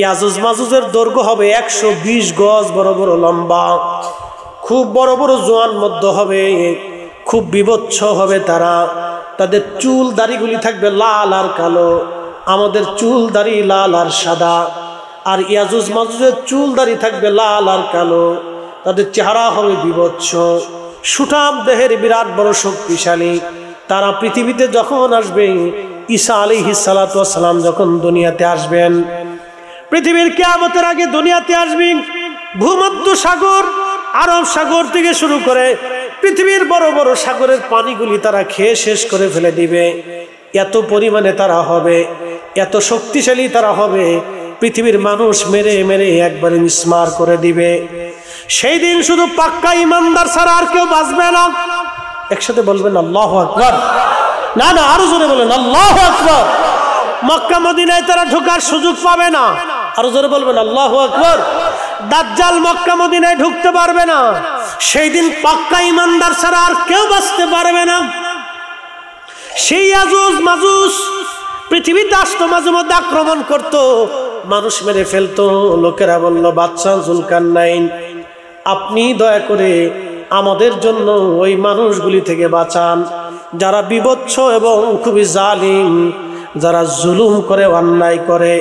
ইয়াজুজ মাজুজের দৈর্ঘ্য হবে একশো বিশ গজ বড় বড় লম্বা খুব বড় বড় জোয়ান মধ্য হবে খুব বিভৎস হবে তারা তাদের চুল দাড়িগুলি থাকবে লাল আর কালো আমাদের চুল দাড়ি লাল আর সাদা আর ইয়াজুজ মাজুজের চুল দাড়ি থাকবে লাল আর কালো তাদের চেহারা হবে বিভৎস সুঠাম দেহের বিরাট বড় শক্তিশালী তারা পৃথিবীতে যখন আসবে ঈসা আলী হিসালাতাম যখন দুনিয়াতে আসবেন পৃথিবীর কেয়ামতের আগে দুনিয়াতে আসবি ভূমধ্য সাগর আরব সাগর থেকে শুরু করে পৃথিবীর বড় বড় সাগরের পানিগুলি তারা খেয়ে শেষ করে ফেলে দিবে এত পরিমাণে তারা হবে এত শক্তিশালী তারা হবে পৃথিবীর মানুষ মেরে মেরে একবারে মিসমার করে দিবে সেই দিন শুধু পাক্কা ইমানদার ছাড়া আর কেউ বাঁচবে না একসাথে বলবেন আল্লাহ আকবর না না আরো জোরে বলবেন আল্লাহ আকবর মক্কা মদিনায় তারা ঢোকার সুযোগ পাবে না আরো জোরে বলবেন আল্লাহ আকবর দাজ্জাল মক্কা মদিনায় ঢুকতে পারবে না সেই দিন পাক্কা ইমানদার ছাড়া আর কেউ বাঁচতে পারবে না সেই আজুজ মাজুজ পৃথিবীতে আসতো মাঝে মধ্যে আক্রমণ করত মানুষ মেরে ফেলতো লোকেরা বলল বাচ্চা জুলকার নাইন আপনি দয়া করে আমাদের জন্য ওই মানুষগুলি থেকে বাঁচান যারা বিবচ্ছ এবং খুবই জালিম যারা জুলুম করে অন্যায় করে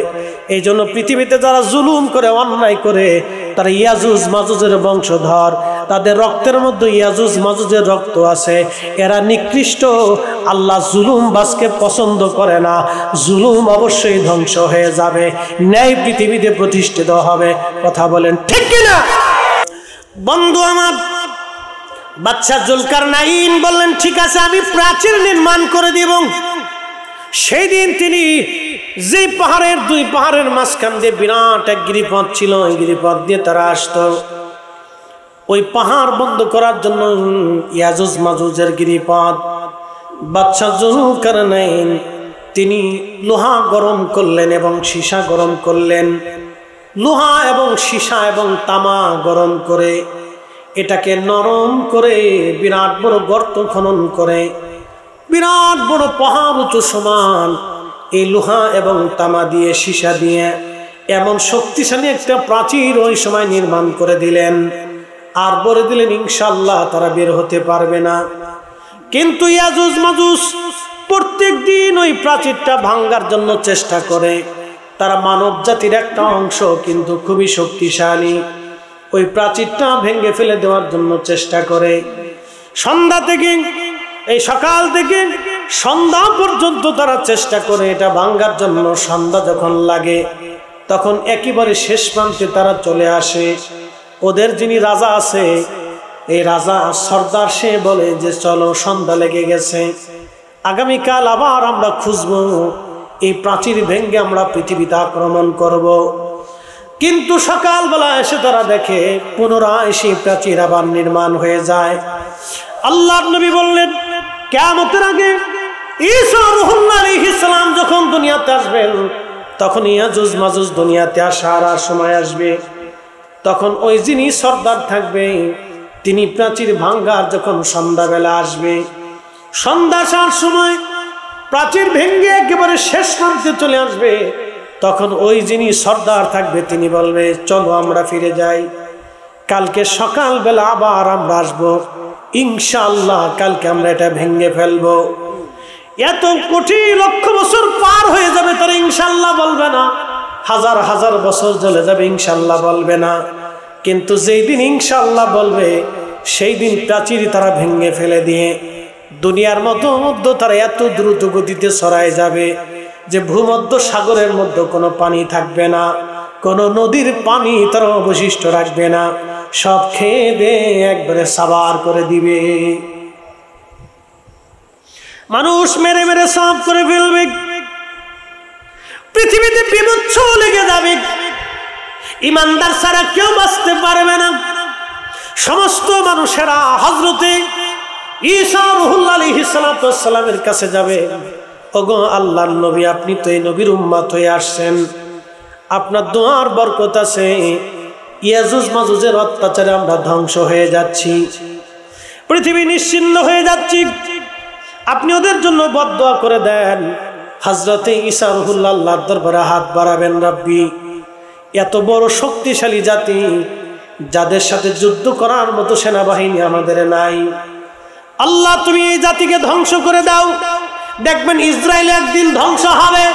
এই জন্য পৃথিবীতে যারা জুলুম করে অন্যায় করে তারা ইয়াজুজ মাজুজের বংশধর তাদের রক্তের মধ্যে ইয়াজুজ মাজুজের রক্ত আছে এরা নিকৃষ্ট আল্লাহ জুলুম বাসকে পছন্দ করে না জুলুম অবশ্যই ধ্বংস হয়ে যাবে ন্যায় পৃথিবীতে প্রতিষ্ঠিত হবে কথা বলেন ঠিক কিনা বন্ধু আমার বাচ্চা জুলকার নাইন বললেন ঠিক আছে আমি প্রাচীর নির্মাণ করে দিব সেই দিন তিনি যে পাহাড়ের দুই পাহাড়ের মাঝখান দিয়ে বিরাট এক গিরিপথ ছিল ওই গিরিপথ দিয়ে তারা আসত ওই পাহাড় বন্ধ করার জন্য ইয়াজুজ মাজুজের গিরিপথ বাচ্চা জুলকার নেই তিনি লোহা গরম করলেন এবং সীসা গরম করলেন লোহা এবং সীসা এবং তামা গরম করে এটাকে নরম করে বিরাট বড় গর্ত খনন করে বিরাট বড় পাহাড় উঁচু সমান এই লোহা এবং তামা দিয়ে সীসা দিয়ে এমন শক্তিশালী একটা প্রাচীর ওই সময় নির্মাণ করে দিলেন আর বলে দিলেন ইনশাল্লাহ তারা বের হতে পারবে না কিন্তু ইয়াজুজ মাজুজ প্রত্যেক দিন ওই প্রাচীরটা ভাঙ্গার জন্য চেষ্টা করে তারা মানব জাতির একটা অংশ কিন্তু খুবই শক্তিশালী ওই প্রাচীরটা ভেঙে ফেলে দেওয়ার জন্য চেষ্টা করে সন্ধ্যা থেকে এই সকাল থেকে সন্ধ্যা পর্যন্ত তারা চেষ্টা করে এটা ভাঙ্গার জন্য সন্ধ্যা যখন লাগে তখন একেবারে শেষ প্রান্তে তারা চলে আসে ওদের যিনি রাজা আছে এই রাজা সর্দার সে বলে যে চলো সন্ধ্যা লেগে গেছে আগামীকাল আবার আমরা খুঁজব এই প্রাচীর ভেঙ্গে আমরা পৃথিবীতে আক্রমণ করব। কিন্তু সকালবেলা এসে তারা দেখে পুনরায় সেই প্রাচীর আবার নির্মাণ হয়ে যায় আল্লাহ নবী বললেন কেমতের আগে ঈসা রুহুল্লা ইসলাম যখন দুনিয়াতে আসবেন তখন ইয়াজুজ মাজুজ দুনিয়াতে আসার আর সময় আসবে তখন ওই যিনি সর্দার থাকবে তিনি প্রাচীর ভাঙ্গার যখন সন্ধ্যাবেলা আসবে সন্ধ্যা আসার সময় প্রাচীর ভেঙ্গে একেবারে শেষ প্রান্তে চলে আসবে তখন ওই যিনি সর্দার থাকবে তিনি বলবে চলো আমরা ফিরে যাই কালকে সকালবেলা আবার আমরা আসবো ইনশাল্লাহ কালকে আমরা এটা ভেঙ্গে ফেলবো এত কোটি লক্ষ বছর পার হয়ে যাবে তারা ইনশাল্লাহ বলবে না হাজার হাজার বছর চলে যাবে ইনশাল্লাহ বলবে না কিন্তু যেই দিন ইনশাল্লাহ বলবে সেই দিন প্রাচীর তারা ভেঙে ফেলে দিয়ে দুনিয়ার মতো মধ্য তারা এত দ্রুত গতিতে সরায় যাবে যে ভূমধ্য সাগরের মধ্যে কোনো পানি থাকবে না কোনো নদীর পানি তারা অবশিষ্ট রাখবে না সব খেয়ে দিয়ে একবারে সাবার করে দিবে মানুষ মেরে মেরে সাফ করে ফেলবে পৃথিবীতে বিভৎস লেগে যাবে ইমানদার ছাড়া কেউ বাঁচতে পারবে না সমস্ত মানুষেরা হজরতে ঈশা রহুল্লা আলী কাছে যাবে ওগো আল্লাহ নবী আপনি তো এই নবীর উম্মাত হয়ে আসছেন আপনার দোয়ার বরকত আছে ইয়াজুজ মাজুজের অত্যাচারে আমরা ধ্বংস হয়ে যাচ্ছি পৃথিবী নিশ্চিন্ন হয়ে যাচ্ছি আপনি ওদের জন্য বদয়া করে দেন হাজরতে ঈশা রহুল্লাহ দরবারে হাত বাড়াবেন রাব্বি এত বড় শক্তিশালী জাতি যাদের সাথে যুদ্ধ করার মতো সেনাবাহিনী আমাদের নাই আল্লাহ তুমি এই জাতিকে ধ্বংস করে দাও দেখবেন ইসরায়েল একদিন ধ্বংস হবে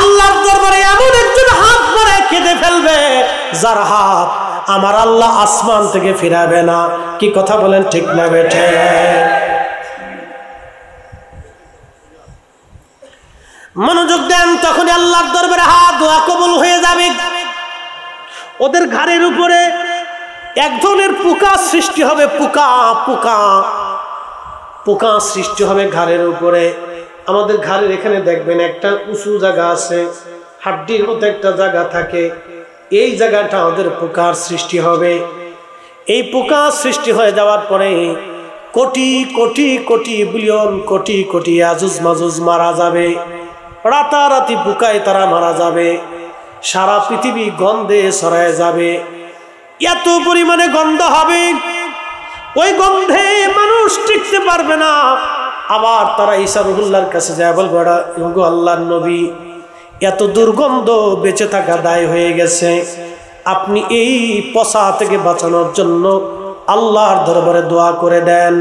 আল্লাহর দরবারে এমন একজন হাত বাড়ায় কেঁদে ফেলবে যার হাত আমার আল্লাহ আসমান থেকে ফিরাবে না কি কথা বলেন ঠিক না বেঠে মনোযোগ দেন তখনই আল্লাহর দরবারে হাত দোয়া কবল হয়ে যাবে ওদের ঘাড়ের উপরে এক ধরনের পোকা সৃষ্টি হবে পোকা পোকা পোকা সৃষ্টি হবে ঘাড়ের উপরে আমাদের ঘাড়ের এখানে দেখবেন একটা উঁচু জায়গা আছে হাড্ডির মতো একটা জায়গা থাকে এই জায়গাটা ওদের পোকার সৃষ্টি হবে এই পোকা সৃষ্টি হয়ে যাওয়ার পরে কোটি কোটি কোটি বিলিয়ন কোটি কোটি আজুজ মাজুজ মারা যাবে রাতারাতি বুকায় তারা মারা যাবে সারা পৃথিবী গন্ধে সরায় যাবে এত পরিমাণে গন্ধ হবে ওই গন্ধে মানুষ টিকতে পারবে না আবার তারা ঈশা রহুল্লার কাছে যায় বলবে আল্লাহ আল্লাহর নবী এত দুর্গন্ধ বেঁচে থাকা দায় হয়ে গেছে আপনি এই পশা থেকে বাঁচানোর জন্য আল্লাহর দরবারে দোয়া করে দেন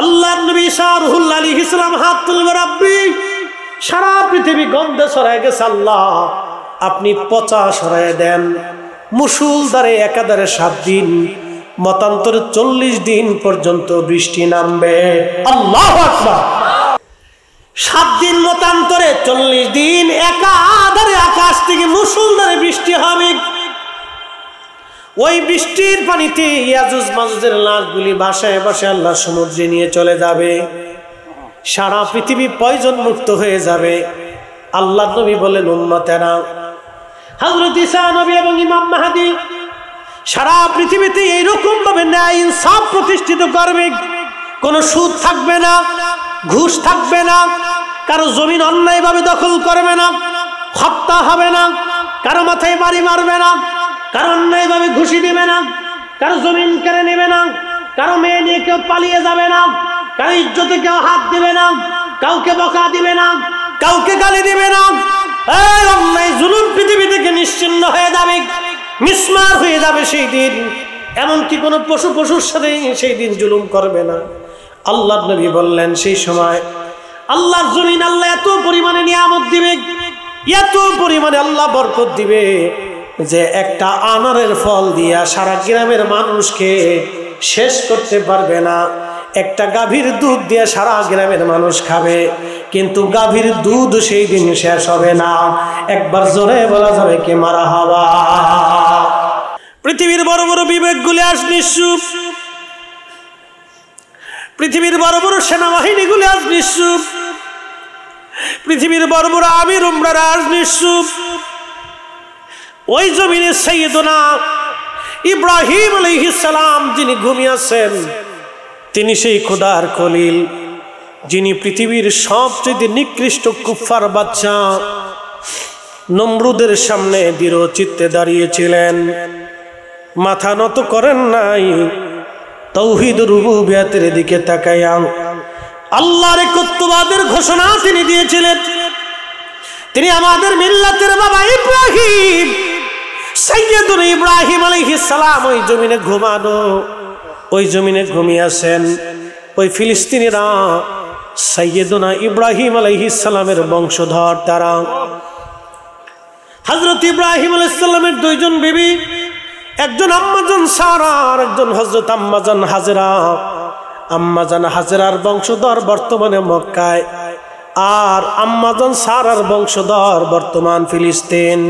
আল্লাহ নবী ঈশা রহুল্লা আলী ইসলাম হাত তুলবে রাব্বি সারা পৃথিবী গন্ধে সরাই গেছে আল্লাহ আপনি পচা সরাই দেন মুসুল দ্বারে একাধারে সাত দিন মতান্তরে চল্লিশ দিন পর্যন্ত বৃষ্টি নামবে আল্লাহ সাত দিন মতান্তরে চল্লিশ দিন একাধারে আকাশ থেকে মুসুল দ্বারে বৃষ্টি হবে ওই বৃষ্টির পানিতে ইয়াজুজ মাজুজের লাশগুলি বাসায় বাসায় আল্লাহ সমুদ্রে নিয়ে চলে যাবে সারা পৃথিবী প্রয়োজন মুক্ত হয়ে যাবে আল্লাহ নবী বলেন উন্মতেরা হজরত ইসা নবী এবং ইমাম মাহাদি সারা পৃথিবীতে এইরকম ভাবে ন্যায় ইনসাফ প্রতিষ্ঠিত করবে কোনো সুদ থাকবে না ঘুষ থাকবে না কারো জমিন অন্যায়ভাবে দখল করবে না হত্যা হবে না কারো মাথায় বাড়ি মারবে না কারো অন্যায়ভাবে ঘুষি নেবে না কারো জমিন কেড়ে নেবে না কারো মেয়ে নিয়ে কেউ পালিয়ে যাবে না কারো ইজ্জতে কেউ হাত দিবে না কাউকে বকা দিবে না কাউকে গালি দিবে না এই অন্যায় জুলুম পৃথিবী থেকে নিশ্চিন্ন হয়ে যাবে মিসমার হয়ে যাবে সেই দিন এমনকি কোনো পশু পশুর সাথে সেই দিন জুলুম করবে না আল্লাহ নবী বললেন সেই সময় আল্লাহ জমিন আল্লাহ এত পরিমাণে নিয়ামত দিবে এত পরিমাণে আল্লাহ বরকত দিবে যে একটা আনারের ফল দিয়া সারা গ্রামের মানুষকে শেষ করতে পারবে না একটা গাভীর দুধ দিয়ে সারা গ্রামের মানুষ খাবে কিন্তু গাভীর দুধ সেই দিন শেষ হবে না একবার জোরে বলা যাবে কে মারা হওয়া পৃথিবীর বড় বড় গুলি আজ নিঃসুপ পৃথিবীর বড় বড় গুলি আজ নিঃসুপ পৃথিবীর বড় বড় আমির উমরারা আজ নিঃসুপ ওই সেই সেইদনা ইব্রাহিম আলহিসাম যিনি ঘুমিয়েছেন তিনি সেই খোদার কলিল যিনি পৃথিবীর সবচেয়ে নিকৃষ্ট কুফার বাচ্চা নমরুদের সামনে দৃঢ় চিত্তে দাঁড়িয়েছিলেন মাথা নত করেন নাই তৌহিদ রুবু রুবুবিয়াতের দিকে তাকাইয়া আল্লাহর কর্তবাদের ঘোষণা তিনি দিয়েছিলেন তিনি আমাদের মিল্লাতের বাবা ইব্রাহিম সৈয়দুল ইব্রাহিম আলাইহিস সালাম ওই জমিনে ঘুমানো ওই জমিনে ঘুমিয়েছেন ওই ফিলিস্তিনিরা সৈয়দনা ইব্রাহিম সালামের বংশধর তারা হজরত ইব্রাহিম আলাইসাল্লামের দুইজন বিবি একজন আম্মাজন সারা আর একজন হজরত আম্মাজান হাজরা আম্মাজান হাজরার বংশধর বর্তমানে মক্কায় আর আম্মাজান সারার বংশধর বর্তমান ফিলিস্তিন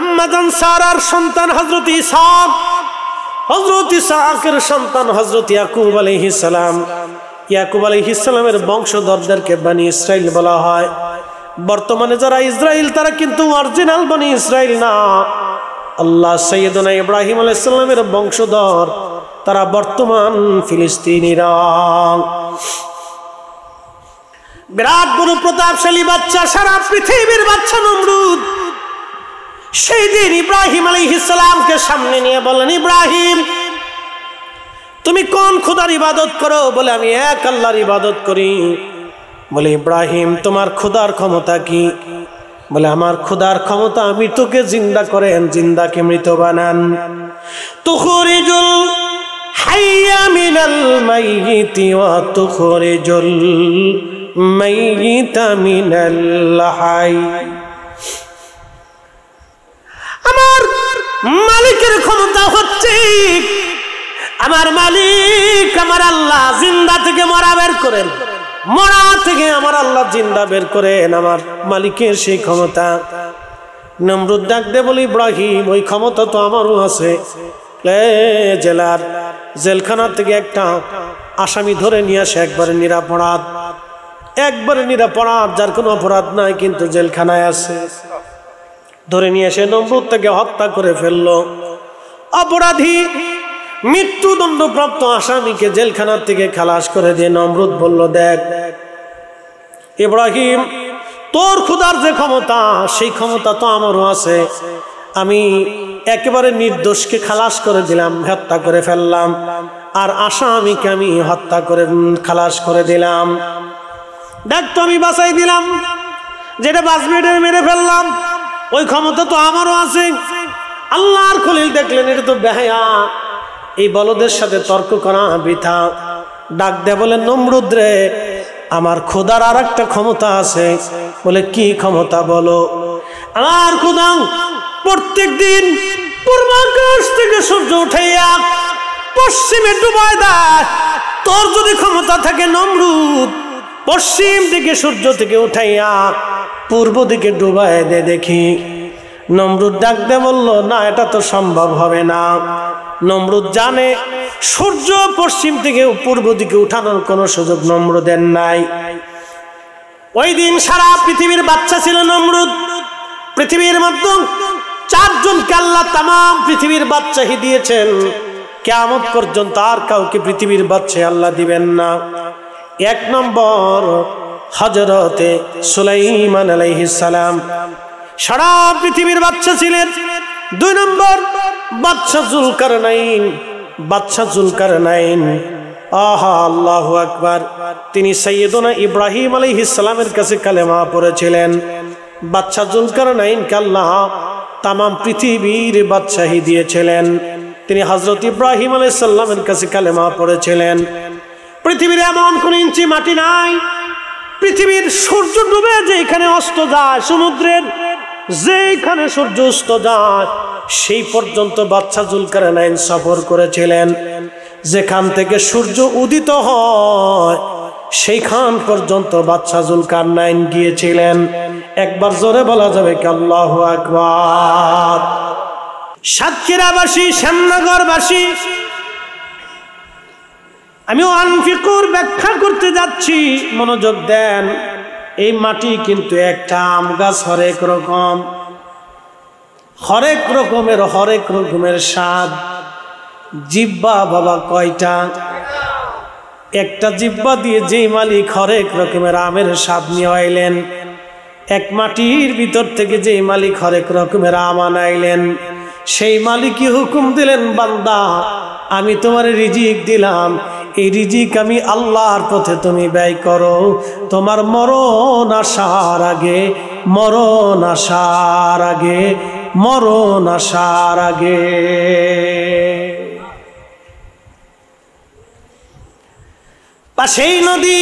আম্মাজান সারার সন্তান হজরত ইসাক হজরত ইসাহাকের সন্তান হজরত ইয়াকুব সালাম ইয়াকুব সালামের বংশধরদেরকে বানি ইসরায়েল বলা হয় বর্তমানে যারা ইসরায়েল তারা কিন্তু অরিজিনাল বানি ইসরায়েল না আল্লাহ সৈয়দনা ইব্রাহিম আলাইসাল্লামের বংশধর তারা বর্তমান ফিলিস্তিনিরা বিরাট বড় প্রতাপশালী বাচ্চা সারা পৃথিবীর বাচ্চা নমরুদ সেই দিন ইব্রাহিম আলী ইসলামকে সামনে নিয়ে বললেন ইব্রাহিম তুমি কোন খুদার ইবাদত করো বলে আমি এক আল্লাহর ইবাদত করি বলে ইব্রাহিম তোমার খুদার ক্ষমতা কি বলে আমার খুদার ক্ষমতা মৃতকে জিন্দা করেন জিন্দাকে মৃত বানান তুখরিজুল হাইয়া মিনাল মাইতি ওয়া তুখরিজুল মাইয়িতা মিনাল হাই আমার মালিকের ক্ষমতা হচ্ছে আমার মালিক আমার আল্লাহ জিন্দা থেকে মরা বের করেন মরা থেকে আমার আল্লাহ জিন্দা বের করেন আমার মালিকের সেই ক্ষমতা নমরুদ দে বলি ইব্রাহিম ওই ক্ষমতা তো আমারও আছে জেলার জেলখানা থেকে একটা আসামি ধরে নিয়ে আসে একবারে নিরাপরাধ একবারে নিরাপরাধ যার কোনো অপরাধ নাই কিন্তু জেলখানায় আছে ধরে নিয়ে এসে নমরুদ থেকে হত্যা করে ফেলল অপরাধী মৃত্যুদণ্ডপ্রাপ্ত আসামিকে জেলখানার থেকে খালাস করে দিয়ে নমরুদ বলল দেখ ইব্রাহিম তোর ক্ষুদার যে ক্ষমতা সেই ক্ষমতা তো আমারও আছে আমি একেবারে নির্দোষকে খালাস করে দিলাম হত্যা করে ফেললাম আর আসামিকে আমি হত্যা করে খালাস করে দিলাম দেখ তো আমি বাসাই দিলাম যেটা বাসবেটে মেরে ফেললাম ওই ক্ষমতা তো আমারও আছে আল্লাহর খলিল দেখলেন এটা তো বেহায়া এই বলদের সাথে তর্ক করা বৃথা ডাক দে বলে নমরুদ্রে আমার খোদার আর একটা ক্ষমতা আছে বলে কি ক্ষমতা বলো আর খোদা প্রত্যেক দিন পূর্বাকাশ থেকে সূর্য উঠাইয়া পশ্চিমে ডুবায় দেয় তোর যদি ক্ষমতা থাকে নমরুদ পশ্চিম দিকে সূর্য থেকে উঠাইয়া পূর্ব দিকে ডুবাই দে দেখি নমরুদ ডাকতে বলল না এটা তো সম্ভব হবে না নমরুদ জানে সূর্য পশ্চিম থেকে পূর্ব দিকে উঠানোর কোনো সুযোগ নমরুদের নাই ওই দিন সারা পৃথিবীর বাচ্চা ছিল নমরুদ পৃথিবীর মধ্যে চারজন কাল্লা তাম পৃথিবীর বাচ্চাহি দিয়েছেন কেমন পর্যন্ত আর কাউকে পৃথিবীর বাচ্চা আল্লাহ দিবেন না এক নম্বর হজরতে সুলাইমান সালাম সারা পৃথিবীর বাচ্চা ছিলেন দুই নম্বর বাচ্চা জুলকার নাইন বাচ্চা জুলকার নাইন আহা আল্লাহ আকবার তিনি সৈয়দনা ইব্রাহিম আলী ইসলামের কাছে কালেমা পড়েছিলেন বাচ্চা জুলকার নাইন কাল্লাহ তামাম পৃথিবীর বাদশাহী দিয়েছিলেন তিনি হজরত ইব্রাহিম আলাই সাল্লামের কাছে কালেমা পড়েছিলেন পৃথিবীর এমন কোন ইঞ্চি মাটি নাই পৃথিবীর সূর্য ডুবে যেখানে অস্ত যায় সমুদ্রের যেখানে সূর্য অস্ত যায় সেই পর্যন্ত বাচ্চা জুলকার লাইন সফর করেছিলেন যেখান থেকে সূর্য উদিত হয় সেইখান পর্যন্ত বাচ্চা জুলকার নাইন গিয়েছিলেন একবার জোরে বলা যাবে কি আল্লাহ আকবার সাতক্ষীরাবাসী শ্যামনগরবাসী আমি আনফিকুর ব্যাখ্যা করতে যাচ্ছি মনোযোগ দেন এই মাটি কিন্তু একটা আম গাছ হরেক রকম হরেক রকমের হরেক রকমের স্বাদ জিব্বা বাবা কয়টা একটা জিব্বা দিয়ে যেই মালিক হরেক রকমের আমের স্বাদ নিয়ে আইলেন এক মাটির ভিতর থেকে যেই মালিক হরেক রকমের আম আনাইলেন সেই মালিকই হুকুম দিলেন বান্দা আমি তোমার রিজিক দিলাম এই রিজিক আমি আল্লাহর পথে তুমি ব্যয় করো তোমার মরণ আসার আগে মরণ আসার আগে মরণ আসার আগে সেই নদী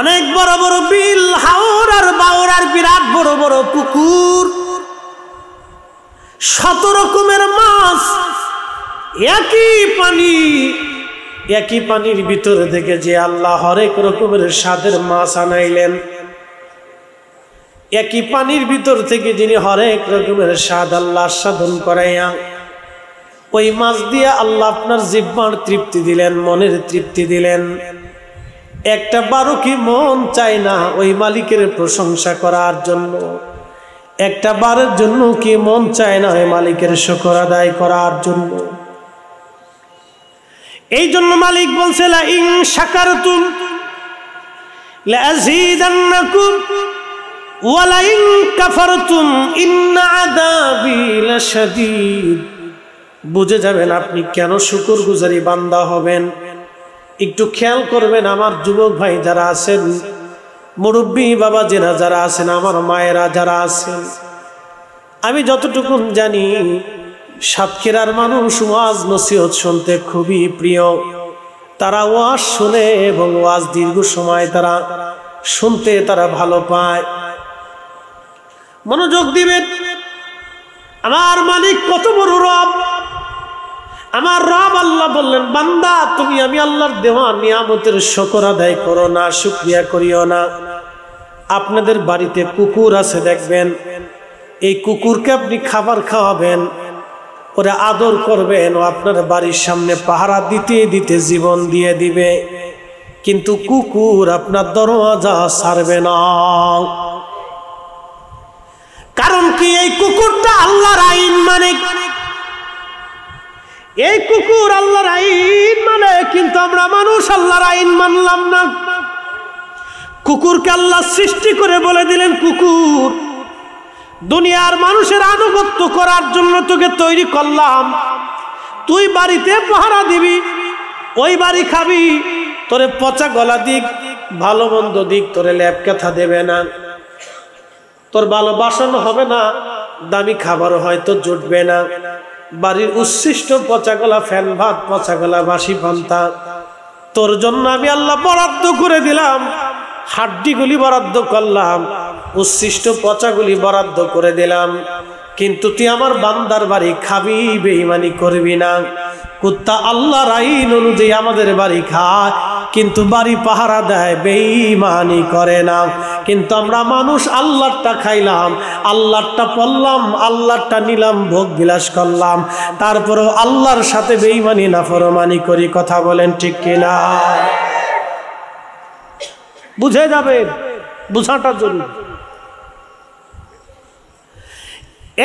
অনেক বড় বড় বিল হাওর আর বাউরার বিরাট বড় বড় পুকুর শত রকমের মাছ একই পানি একই পানির ভিতর থেকে যে আল্লাহ হরেক রকমের স্বাদের মাছ আনাইলেন একই পানির ভিতর থেকে যিনি হরেক রকমের স্বাদ আল্লাহ সাধন করাইয়া ওই মাছ দিয়ে আল্লাহ আপনার জিব্বার তৃপ্তি দিলেন মনের তৃপ্তি দিলেন একটা বারো কি মন চাই না ওই মালিকের প্রশংসা করার জন্য একটা বারের জন্য কি মন চায় না ওই মালিকের শকর আদায় করার জন্য এই জন্য মালিক বলছে ইং শাকারতুম ওয়া কাফারতুম ইন্না বুঝে যাবেন আপনি কেন শুকুর গুজারি বান্দা হবেন একটু খেয়াল করবেন আমার যুবক ভাই যারা আছেন মুরব্বী বাবা জেনা যারা আছেন আমার মায়েরা যারা আছেন আমি যতটুকুন জানি সাতক্ষীরার মানুষ ওয়াজ নসিহত শুনতে খুবই প্রিয় তারা ওয়াজ শুনে এবং ওয়াজ দীর্ঘ সময় তারা শুনতে তারা ভালো পায় মনোযোগ দিবেন আমার মালিক কত বড় রব আমার রব আল্লাহ বললেন বান্দা তুমি আমি আল্লাহর দেওয়া নিয়ামতের শকর আদায় করো না শুক্রিয়া করিও না আপনাদের বাড়িতে কুকুর আছে দেখবেন এই কুকুরকে আপনি খাবার খাওয়াবেন ওরা আদর করবেন ও আপনার বাড়ির সামনে পাহারা দিতে দিতে জীবন দিয়ে দিবে কিন্তু কুকুর আপনার দরওয়াজা ছাড়বে না কারণ কি এই কুকুরটা আল্লাহর আইন মানে এই কুকুর আল্লাহর আইন মানে কিন্তু আমরা মানুষ আল্লাহর আইন মানলাম না কুকুরকে আল্লাহ সৃষ্টি করে বলে দিলেন কুকুর দুনিয়ার মানুষের আনুগত্য করার জন্য তোকে তৈরি করলাম তুই বাড়িতে পাহারা দিবি ওই বাড়ি খাবি তোরে পচা গলা দিক ভালো মন্দ দিক তোরে ল্যাব কথা দেবে না তোর ভালো বাসন হবে না দামি খাবারও হয়তো জুটবে না বাড়ির উচ্ছিষ্ট পচা গলা ফ্যান ভাত পচা গলা বাসি পান্তা তোর জন্য আমি আল্লাহ বরাদ্দ করে দিলাম হাড্ডিগুলি বরাদ্দ করলাম উচ্ছিষ্ট পচাগুলি বরাদ্দ করে দিলাম কিন্তু তুই আমার বান্দার বাড়ি খাবি বেইমানি করবি না কুত্তা আল্লাহ আইন অনুযায়ী আমাদের বাড়ি খায় কিন্তু বাড়ি পাহারা দেয় বেইমানি করে না কিন্তু আমরা মানুষ আল্লাহটা খাইলাম আল্লাহটা পড়লাম আল্লাহটা নিলাম ভোগ বিলাস করলাম তারপরেও আল্লাহর সাথে বেইমানি না ফরমানি করি কথা বলেন ঠিক কিনা বুঝে যাবে বুঝাটা জরুরি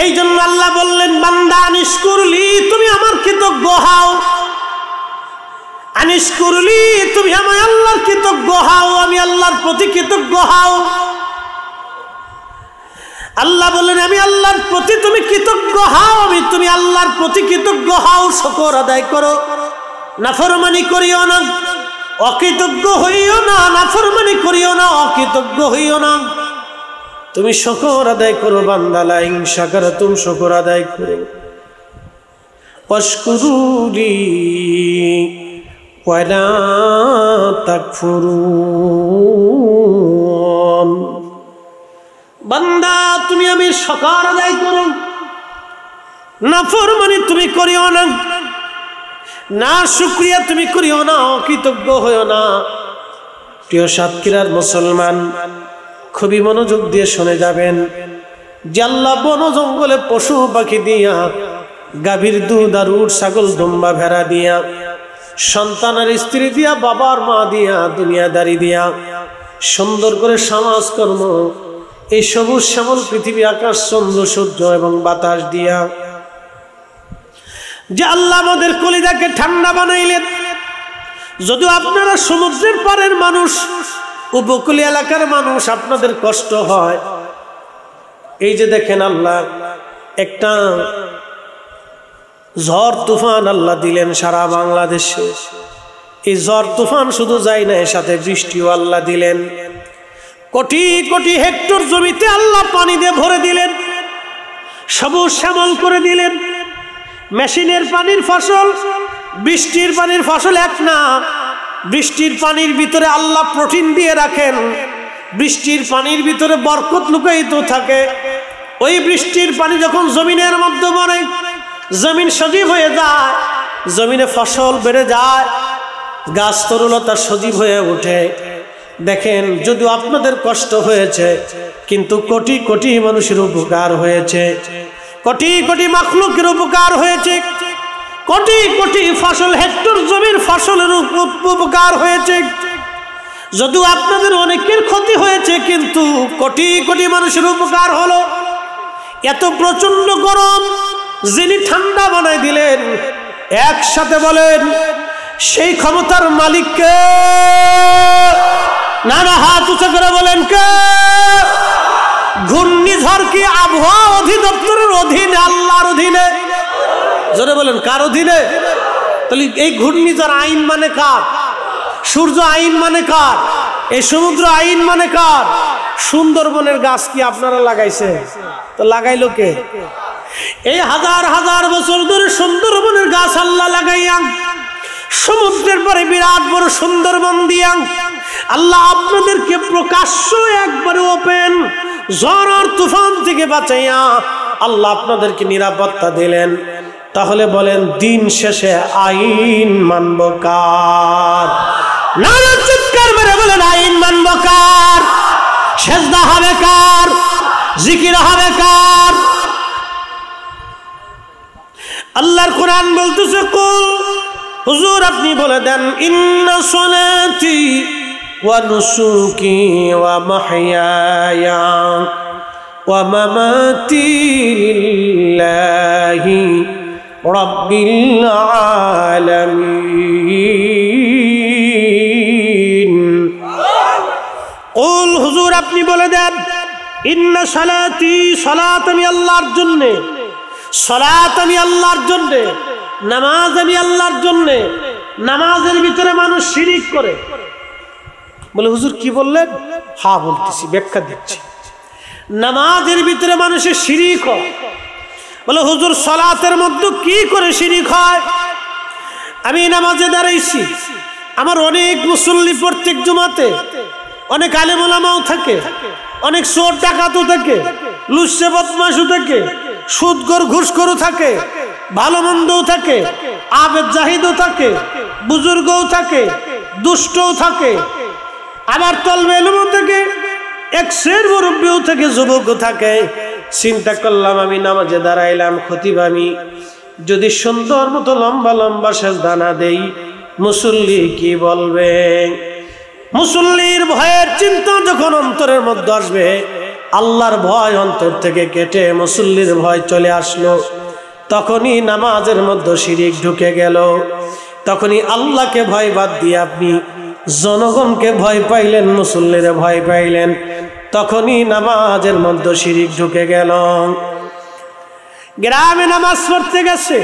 এই জন্য আল্লাহ বললেন বান্দা নিষ্কুরলি তুমি আমার কৃতজ্ঞ হাও আনিস তুমি আমার আল্লাহর কৃতজ্ঞ হাও আমি আল্লাহর প্রতি কৃতজ্ঞ হাও আল্লাহ বললেন আমি আল্লাহর প্রতি তুমি কৃতজ্ঞ হাও আমি তুমি আল্লাহর প্রতি কৃতজ্ঞ হাও শকর আদায় করো নাফরমানি করিও না অকৃতজ্ঞ হইও না নাফরমানি করিও না অকৃতজ্ঞ হইও না তুমি শকর আদায় করো বান্দালা হিংসা কর তুমি শকর আদায় করো অস্কুরুলি ওয়ালা তাকফুরুন বান্দা তুমি আমি শকর আদায় করো নাফর মানে তুমি করিও না না শুক্রিয়া তুমি করিও না অকৃতজ্ঞ হইও না প্রিয় সাতক্ষীরার মুসলমান খুবই মনোযোগ দিয়ে শুনে যাবেন জাল্লা বন জঙ্গলে পশু পাখি দিয়া গাভীর দুধ আর উঠ ছাগল দুম্বা ভেড়া দিয়া সন্তানের স্ত্রী দিয়া বাবার মা দিয়া দুনিয়াদারি দিয়া সুন্দর করে সমাজকর্ম এই সবুজ শ্যামল পৃথিবী আকাশ চন্দ্র সূর্য এবং বাতাস দিয়া যে আল্লাহ আমাদের কলিদাকে ঠান্ডা বানাইলেন যদিও আপনারা সমুদ্রের পারের মানুষ উপকূল এলাকার মানুষ আপনাদের কষ্ট হয় এই যে দেখেন আল্লাহ একটা ঝড় তুফান আল্লাহ দিলেন সারা বাংলাদেশে এই ঝড় তুফান শুধু যায় না এর সাথে বৃষ্টিও আল্লাহ দিলেন কোটি কোটি হেক্টর জমিতে আল্লাহ পানি দিয়ে ভরে দিলেন সবুজ শ্যামল করে দিলেন মেশিনের পানির ফসল বৃষ্টির পানির ফসল এক না বৃষ্টির পানির ভিতরে আল্লাহ প্রোটিন দিয়ে রাখেন বৃষ্টির পানির ভিতরে বরকত লুকায়িত থাকে ওই বৃষ্টির পানি যখন জমিনের মধ্যে মরে জমিন সজীব হয়ে যায় জমিনে ফসল বেড়ে যায় গাছ তরুলতা সজীব হয়ে ওঠে দেখেন যদিও আপনাদের কষ্ট হয়েছে কিন্তু কোটি কোটি মানুষের উপকার হয়েছে কোটি কোটি মাখলুকের উপকার হয়েছে কোটি কোটি ফসল হেক্টর জমির ফসলের উপকার হয়েছে যদিও আপনাদের অনেকের ক্ষতি হয়েছে কিন্তু কোটি কোটি মানুষের উপকার হলো এত প্রচন্ড গরম যিনি ঠান্ডা বানাই দিলেন একসাথে বলেন সেই ক্ষমতার মালিককে নানা হাত উঁচু করে বলেন কে ঘূর্ণিঝড় কি আবহাওয়া অধিদপ্তরের অধীনে আল্লাহর অধীনে জোরে বলেন কার অধীনে তাহলে এই ঘূর্ণিঝড় আইন মানে কার সূর্য আইন মানে কার এই সমুদ্র আইন মানে কার সুন্দরবনের গাছ কি আপনারা লাগাইছে তো লাগাইলো কে এই হাজার হাজার বছর ধরে সুন্দরবনের গাছ আল্লাহ লাগাইয়াং সমুদ্রের পরে বিরাট বড় সুন্দরবন দিয়াং আল্লাহ আপনাদেরকে প্রকাশ্য একবারে ওপেন জ্বর আর তুফান থেকে বাঁচাইয়া আল্লাহ আপনাদেরকে নিরাপত্তা দিলেন তাহলে বলেন দিন শেষে আইন মানব কার চিৎকার মেরে বলেন আইন মানব কার সেজদা হবে কার জিকির হবে কার আল্লাহর কোরআন বলতেছে কুল হুজুর আপনি বলে দেন ইন্না সলাতি ওয়া নুসুকি ওয়া ومماتي لله رب العالمين قل হুজুর আপনি বলে দেন ইন্না সালাতি সালাত আমি আল্লাহর জন্য সালাত আমি আল্লাহর জন্য নামাজ আমি আল্লাহর জন্য নামাজের ভিতরে মানুষ শিরিক করে বলে হুজুর কি বললেন হা বলতেছি ব্যাখ্যা দিচ্ছি নামাজের ভিতরে মানুষের শিরিক হয় বলে হুজুর সলাতের মধ্যে কি করে শিরিক হয় আমি নামাজে দাঁড়াইছি আমার অনেক মুসল্লি প্রত্যেক জুমাতে অনেক আলেমোলামাও থাকে অনেক চোর ডাকাতও থাকে লুসে বদমাসও থাকে সুদগর ঘুষখরও থাকে ভালো মন্দও থাকে আবেদ জাহিদও থাকে বুজুর্গও থাকে দুষ্টও থাকে আবার এলুমও থাকে এক শের মুরব্বীও থাকে যুবক থাকে চিন্তা করলাম আমি নামাজে দাঁড়াইলাম খতিব আমি যদি সুন্দর মতো লম্বা লম্বা শেষ দানা দেই মুসল্লি কি বলবে মুসল্লির ভয়ের চিন্তা যখন অন্তরের মধ্যে আসবে আল্লাহর ভয় অন্তর থেকে কেটে মুসল্লির ভয় চলে আসলো তখনই নামাজের মধ্যে শিরিক ঢুকে গেল তখনই আল্লাহকে ভয় বাদ দিয়ে আপনি জনগণকে ভয় পাইলেন মুসল্লিরে ভয় পাইলেন তখনই নামাজের মধ্যে শিরিক ঢুকে গেল গ্রামে নামাজ পড়তে গেছে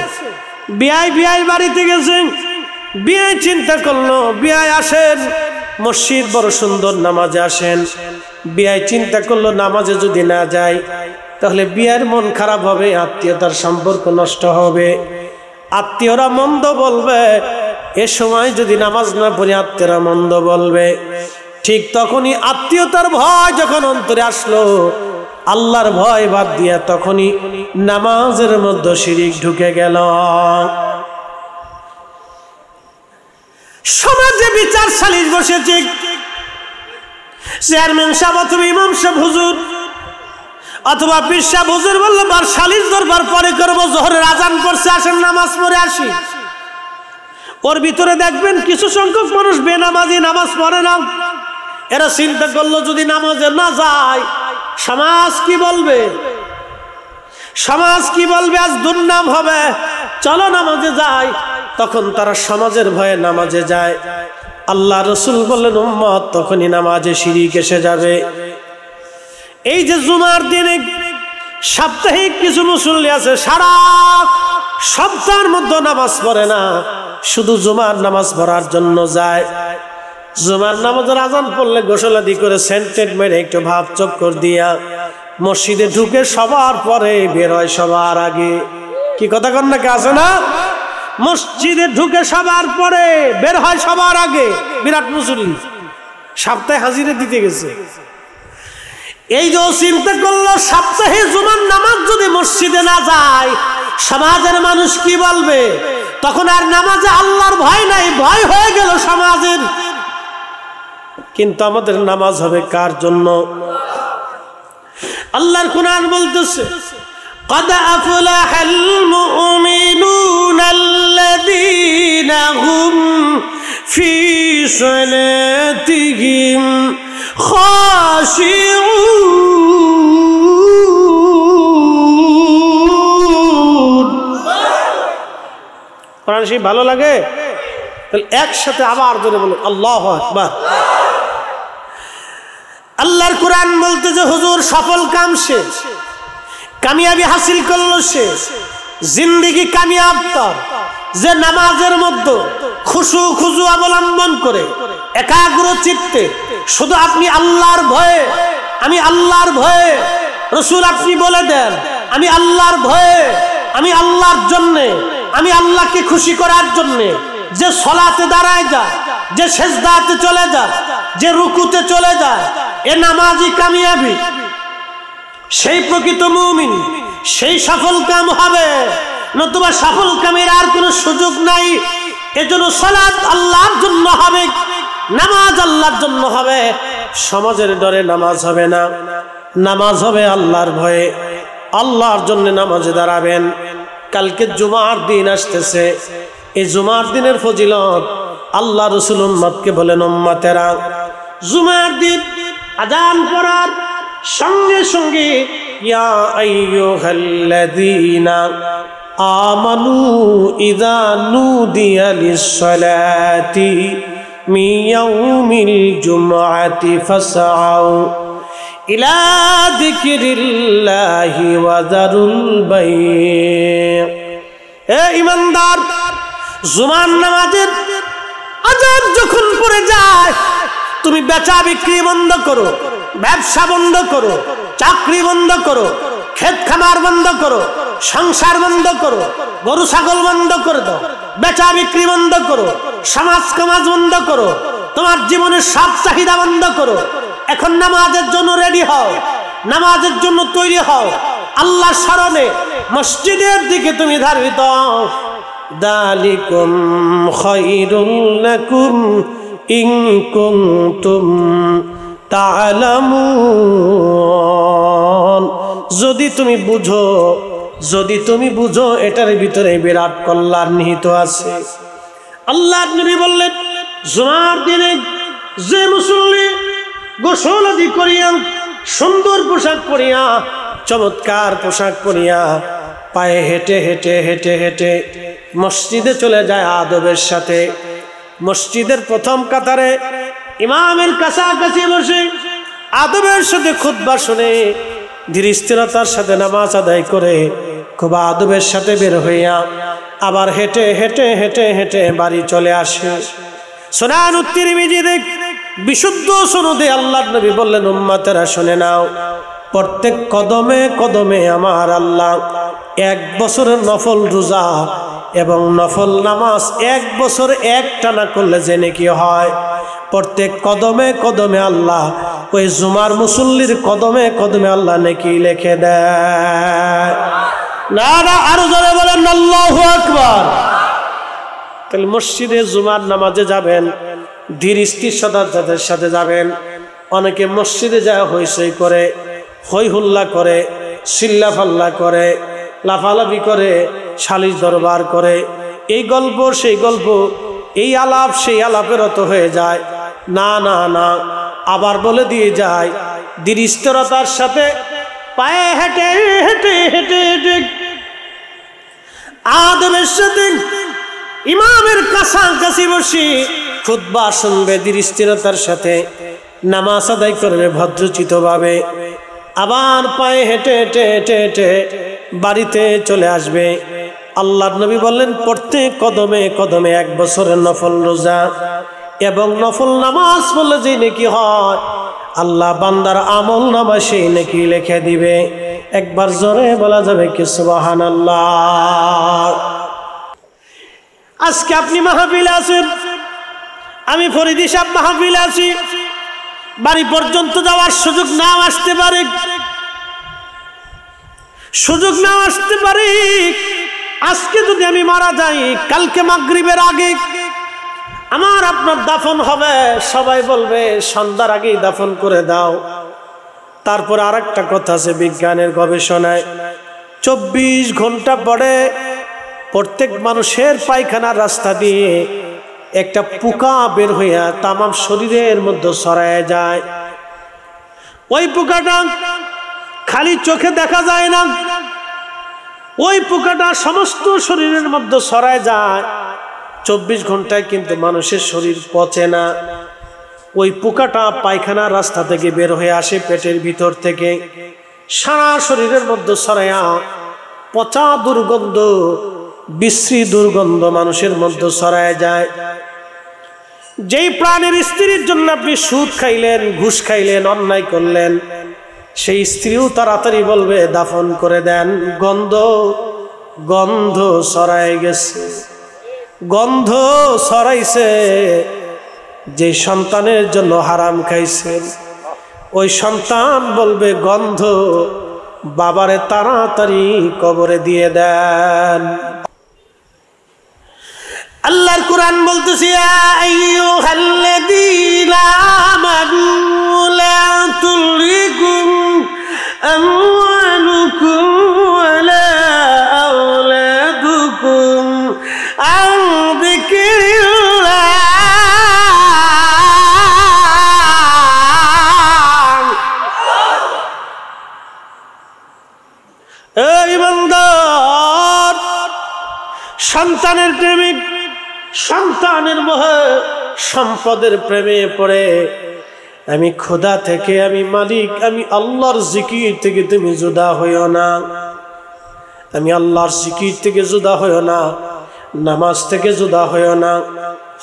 বিয়াই বিয়াই বাড়িতে গেছেন বিয়াই চিন্তা করলো বিয়াই আসেন মসজিদ বড় সুন্দর নামাজে আসেন বিয়াই চিন্তা করলো নামাজে যদি না যায় তাহলে বিয়ের মন খারাপ হবে আত্মীয়তার সম্পর্ক নষ্ট হবে আত্মীয়রা মন্দ বলবে এ সময় যদি নামাজ না পড়ে আত্মীয়রা মন্দ বলবে ঠিক তখনই আত্মীয়তার ভয় যখন অন্তরে আসলো আল্লাহর ভয় বাদ দিয়া তখনই নামাজের মধ্যে শিরিক ঢুকে গেল সমাজে বিচার সালিশ বসেছে চেয়ারম্যান সাহেব অথবা ইমাম সাহেব হুজুর অথবা পীর সাহেব হুজুর বললো বার সালিশ দরবার পরে করবো জোহরের আজান করছে আসেন নামাজ পড়ে আসি ওর ভিতরে দেখবেন কিছু সংখ্যক মানুষ বেনামাজি নামাজ পড়ে না এরা চিন্তা করলো যদি নামাজে না যায় সমাজ কি বলবে সমাজ কি বলবে আজ দুর্নাম হবে চলো নামাজে যাই তখন তারা সমাজের ভয়ে নামাজে যায় আল্লাহ রসুল বললেন উম্মত তখনই নামাজে শিরিক এসে যাবে এই যে জুমার দিনে সাপ্তাহিক কিছু মুসল্লি আছে সারা সপ্তাহের মধ্যে নামাজ পড়ে না শুধু জুমার নামাজ পড়ার জন্য যায় জুমার নামাজের আজান পড়লে গোসলাদি করে সেন্টেড মেরে একটু ভাব চক্কর দিয়া মসজিদে ঢুকে সবার পরে বের হয় সবার আগে কি কথা কন্যাকে আছে না মসজিদে ঢুকে সবার পরে বের হয় সবার আগে বিরাট মুসল্লি সপ্তাহে হাজিরে দিতে গেছে এই যে চিন্তা করলো সপ্তাহে জুমার নামাজ যদি মসজিদে না যায় সমাজের মানুষ কি বলবে তখন আর নামাজে আল্লাহর ভয় নাই ভয় হয়ে গেল সমাজের কিন্তু আমাদের নামাজ হবে কার জন্য আল্লাহর কোরআন বলতেছে قد أفلح المؤمنون الذين هم في صلاتهم خاشعون কোরআন শরীফ ভালো লাগে তাহলে একসাথে আবার ধরে বলুন আল্লাহ আকবার আল্লাহর কোরআন বলতে যে হুজুর সফল কাম সে কামিয়াবি হাসিল করলো সে জিন্দিগি কামিয়াব তার যে নামাজের মধ্যে খুশু খুশু অবলম্বন করে একাগ্র চিত্তে শুধু আপনি আল্লাহর ভয়ে আমি আল্লাহর ভয়ে রসুল আপনি বলে দেন আমি আল্লাহর ভয়ে আমি আল্লাহর জন্যে আমি আল্লাহকে খুশি করার জন্যে যে সলাতে দাঁড়ায় যায় যে সেজদাতে চলে যায় যে রুকুতে চলে যায় এ নামাজি কামিয়াবি সেই প্রকৃত মুমিন সেই সফল কাম হবে নতুবা সফল কামের আর কোনো সুযোগ নাই এজন্য সালাদ আল্লাহর জন্য হবে নামাজ আল্লাহর জন্য হবে সমাজের ডরে নামাজ হবে না নামাজ হবে আল্লাহর ভয়ে আল্লাহর জন্য নামাজে দাঁড়াবেন কালকে জুমার দিন আসতেছে এই জুমার দিনের ফজিলত আল্লাহ রসুল উম্মাদকে বলেন উম্মাতেরা জুমার দিন আজান পড়ার সঙ্গে সঙ্গে আমানু ইদানু দিয়ালিসলাতি মিয়াউমিল জুমআতি ফাসআউ ইলা যিকরিল্লাহি ওয়া যারুল বাই এ ইমানদার জুমার নামাজের আজান যখন পড়ে যায় তুমি বেচা বিক্রি বন্ধ করো ব্যবসা বন্ধ করো চাকরি বন্ধ করো ক্ষেত খামার বন্ধ করো সংসার বন্ধ করো গরু ছাগল বন্ধ করে দাও বেচা বিক্রি বন্ধ করো সমাজ কমাজ বন্ধ করো তোমার জীবনের সব চাহিদা বন্ধ করো এখন নামাজের জন্য রেডি হও নামাজের জন্য তৈরি হও আল্লাহ স্মরণে মসজিদের দিকে তুমি ধারিত দালিকুম লাকুম ইং কুম যদি তুমি বুঝো যদি তুমি বুঝো এটার ভিতরে বিরাট কল্যাণ নিহিত আছে আল্লাহ নবী বললেন জুমার দিনে যে মুসল্লি গোসল আদি করিয়া সুন্দর পোশাক করিয়া চমৎকার পোশাক করিয়া পায়ে হেঁটে হেঁটে হেঁটে হেঁটে মসজিদে চলে যায় আদবের সাথে মসজিদের প্রথম কাতারে ইমামের কাছাকাছি বসে আদবের সাথে খুদ্া শুনে ধীর স্থিরতার সাথে নামাজ আদায় করে খুব আদবের সাথে বের হইয়া আবার হেঁটে হেঁটে হেঁটে হেঁটে বাড়ি চলে আসে সোনান দেখ বিশুদ্ধ সনদে আল্লাহ নবী বললেন উম্মাতেরা শুনে নাও প্রত্যেক কদমে কদমে আমার আল্লাহ এক বছরের নফল রোজা এবং নফল নামাজ এক বছর এক টানা করলে যে নাকি হয় প্রত্যেক কদমে কদমে আল্লাহ ওই জুমার মুসল্লির কদমে কদমে আল্লাহ নাকি লেখে দেয় না জোরে তাহলে মসজিদে জুমার নামাজে যাবেন ধীর স্থির যাদের সাথে যাবেন অনেকে মসজিদে যায় হইসই করে হৈ হুল্লা করে সিল্লা ফাল্লা করে লাফালাফি করে সালিশ দরবার করে এই গল্প সেই গল্প এই আলাপ সেই আলাপের হয়ে যায় না না না আবার বলে দিয়ে যায় দৃষ্টরতার সাথে পায়ে হেঁটে হেঁটে হেঁটে হেঁটে আদমের সাথে ইমামের কাছাকাছি বসে খুদ্া শুনবে দৃষ্টিরতার সাথে নামাজ আদায় করবে ভদ্রচিতভাবে আবার পায়ে হেঁটে হেঁটে হেঁটে হেঁটে বাড়িতে চলে আসবে আল্লাহর নবী বললেন প্রত্যেক কদমে কদমে এক বছরের নফল রোজা এবং নফল নামাজ বলে যে নাকি হয় আল্লাহ বান্দার আমল নামা সেই নাকি লিখে দিবে একবার জোরে বলা যাবে কি সুবাহান আজকে আপনি মাহফিল আছেন আমি ফরিদি সাহেব মাহফিল আছি বাড়ি পর্যন্ত যাওয়ার সুযোগ নাও আসতে পারে সুযোগ নাও আসতে পারে আজকে যদি আমি মারা যাই কালকে মাগরিবের আগে আমার আপনার দাফন হবে সবাই বলবে সন্ধ্যার আগেই দাফন করে দাও তারপর আর একটা কথা আছে বিজ্ঞানের গবেষণায় চব্বিশ ঘন্টা পরে প্রত্যেক মানুষের পায়খানার রাস্তা দিয়ে একটা পোকা বের হইয়া তামাম শরীরের মধ্যে সরায় যায় ওই পোকাটা খালি চোখে দেখা যায় না ওই পোকাটা সমস্ত শরীরের মধ্যে সরায় যায় চব্বিশ ঘন্টায় কিন্তু মানুষের শরীর পচে না ওই পোকাটা পায়খানা রাস্তা থেকে বের হয়ে আসে পেটের ভিতর থেকে সারা শরীরের মধ্যে সরাইয়া পচা দুর্গন্ধ বিশ্রী দুর্গন্ধ মানুষের মধ্যে সরায় যায় যেই প্রাণের স্ত্রীর জন্য আপনি সুদ খাইলেন ঘুষ খাইলেন অন্যায় করলেন সেই স্ত্রীও তাড়াতাড়ি বলবে দাফন করে দেন গন্ধ গন্ধ সরাই গেছে গন্ধ সরাইছে যে সন্তানের জন্য হারাম খাইছেন ওই সন্তান বলবে গন্ধ বাবারে তাড়াতাড়ি কবরে দিয়ে দেন আল্লাহর কোরআন বলতেছি আইয়ুহাল লালনের মোহে সম্পদের প্রেমে পড়ে আমি খোদা থেকে আমি মালিক আমি আল্লাহর জিকির থেকে তুমি জুদা হইও না আমি আল্লাহর জিকির থেকে জুদা হইও না নামাজ থেকে জুদা হইও না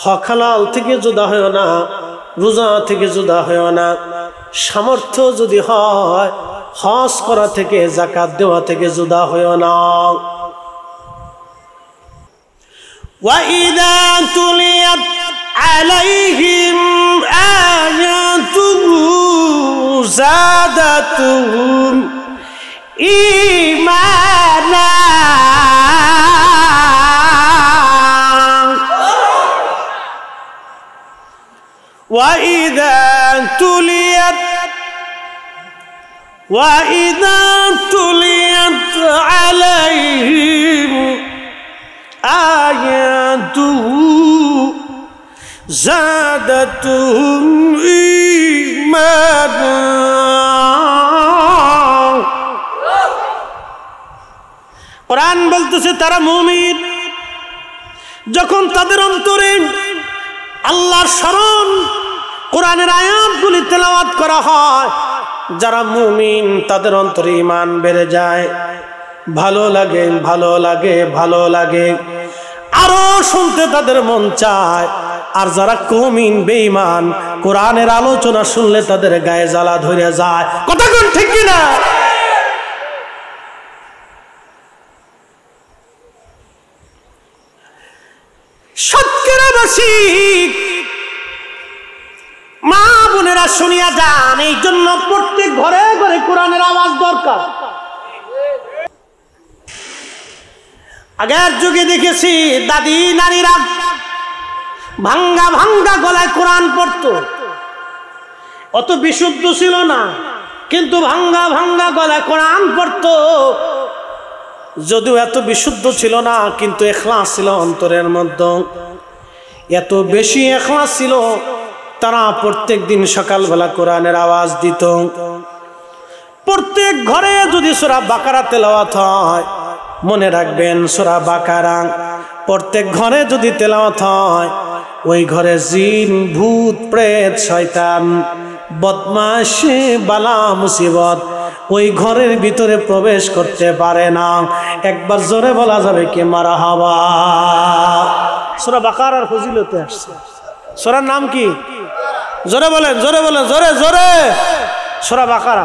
হকালাল থেকে জুদা হইও না রোজা থেকে জুদা হইও না সামর্থ্য যদি হয় হস করা থেকে জাকাত দেওয়া থেকে জুদা হইও না وإذا تليت عليهم آياته زادتهم إيمانا وإذا تليت وإذا تليت عليهم آياته زادتهم إيمانا قرآن বলতেছে তারা মুমিন যখন তাদের অন্তরে আল্লাহর স্মরণ কোরআনের আয়াতগুলি তেলাওয়াত করা হয় যারা মুমিন তাদের অন্তরে ইমান বেড়ে যায় ভালো লাগে ভালো লাগে ভালো লাগে আরো শুনতে তাদের মন চায় আর যারা কমিন বেইমান কোরআনের আলোচনা শুনলে তাদের গায়ে জ্বালা ধরে যায় কথা ঠিক কিনা মা বোনেরা শুনিয়া যান এই জন্য প্রত্যেক ঘরে ঘরে কোরআনের আওয়াজ দরকার আগের যুগে দেখেছি দাদি নারীরা ভাঙ্গা ভাঙ্গা গলায় কোরআন পড়ত অত বিশুদ্ধ ছিল না কিন্তু ভাঙ্গা ভাঙ্গা গলায় কোরআন পড়ত যদিও এত বিশুদ্ধ ছিল না কিন্তু এখলা ছিল অন্তরের মধ্যে এত বেশি এখলা ছিল তারা প্রত্যেক দিন সকালবেলা কোরআনের আওয়াজ দিত প্রত্যেক ঘরে যদি সোরা বাকারা তেলাওয়াত হয় মনে রাখবেন সুরা বাকারা প্রত্যেক ঘরে যদি তেলাওয়াত হয় ওই ঘরে জিন ভূত প্রেত শয়তান বদমাসে বালা মুসিবত ওই ঘরের ভিতরে প্রবেশ করতে পারে না একবার জোরে বলা যাবে কে মারা হাওয়া সোরা বাকার আর ফজিলতে আসছে সোরার নাম কি জোরে বলেন জোরে বলেন জোরে জোরে সোরা বাকারা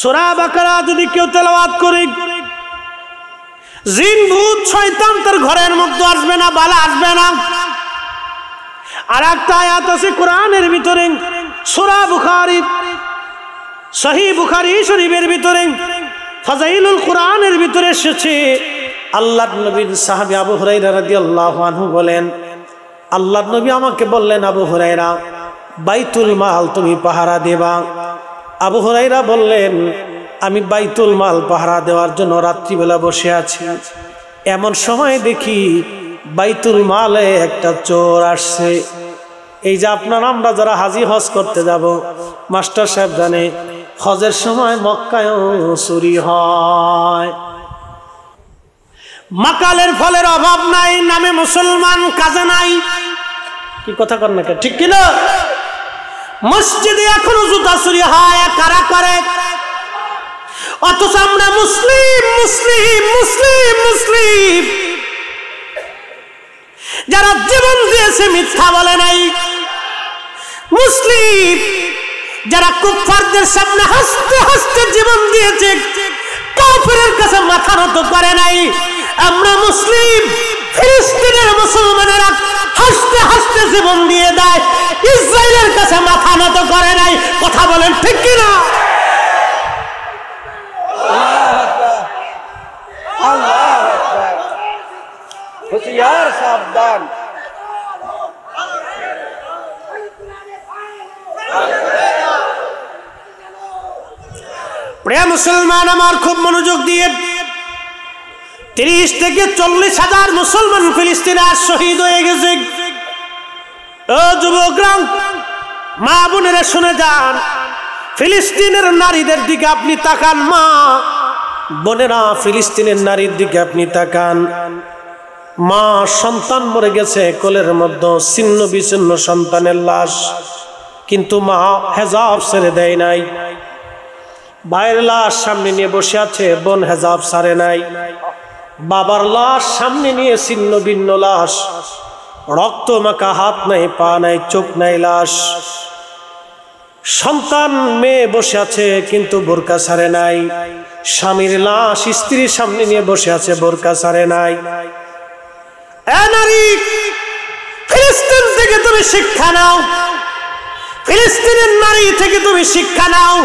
সোরা বাকারা যদি কেউ তেলাওয়াত করে জিন ভূত শয়তান তার ঘরের মধ্যে আসবে না বালা আসবে না আর একটা আয়াত আছে কোরআনের ভিতরে সোরা বুখারি সহি বুখারি শরীফের ভিতরে ফাজাইলুল কোরআনের ভিতরে এসেছে আল্লাহ নবীন সাহাবি আবু হুরাইরা রাদি আল্লাহ আনহু বলেন আল্লাহ নবী আমাকে বললেন আবু হুরাইরা বাইতুল মাল তুমি পাহারা দেবা আবু হরাইরা বললেন আমি বাইতুল মাল পাহারা দেওয়ার জন্য রাত্রিবেলা বসে আছি এমন সময় দেখি বাইতুল মালে একটা চোর আসছে এই যে আপনার আমরা যারা হাজি হজ করতে যাব মাস্টার সাহেব জানে হজের সময় মক্কায় চুরি হয় মাকালের ফলের অভাব নাই নামে মুসলমান কাজে নাই কি কথা কর না ঠিক কিনা মসজিদে এখনো জুতা চুরি হয় কারা করে অথচ আমরা মুসলিম মুসলিম মুসলিম মুসলিম যারা জীবন দিয়েছে মিথ্যা বলে নাই মুসলিম যারা কুফারদের সামনে হাসতে হাসতে জীবন দিয়েছে কাফেরের কাছে মাথা নত করে নাই আমরা মুসলিম ফিলিস্তিনের মুসলমানেরা হাসতে হাসতে জীবন দিয়ে দেয় ইসরায়েলের কাছে মাথা নত করে নাই কথা বলেন ঠিক কিনা হুশিয়ার প্রিয় মুসলমান আমার খুব মনোযোগ দিয়ে তিরিশ থেকে চল্লিশ হাজার মুসলমান শহীদ হয়ে গেছে মা বোনেরা শুনে যান ফিলিস্তিনের নারীদের দিকে আপনি তাকান মা বোনেরা ফিলিস্তিনের নারীর দিকে আপনি তাকান মা সন্তান মরে গেছে কোলের মধ্যে ছিন্ন বিচ্ছিন্ন সন্তানের লাশ কিন্তু মা হেজাব সেরে দেয় নাই ভাইয়ের লাশ সামনে নিয়ে বসে আছে বোন হেজাব সারে নাই বাবার লাশ সামনে নিয়ে ছিন্ন ভিন্ন লাশ রক্ত মাখা হাত নাই পা নাই চোখ নাই লাশ সন্তান মেয়ে বসে আছে কিন্তু বোরকা সারে নাই স্বামীর লাশ স্ত্রীর সামনে নিয়ে বসে আছে বোরকা সারে নাই থেকে তুমি শিক্ষা নাও ফিলিস্তিনের নারী থেকে তুমি শিক্ষা নাও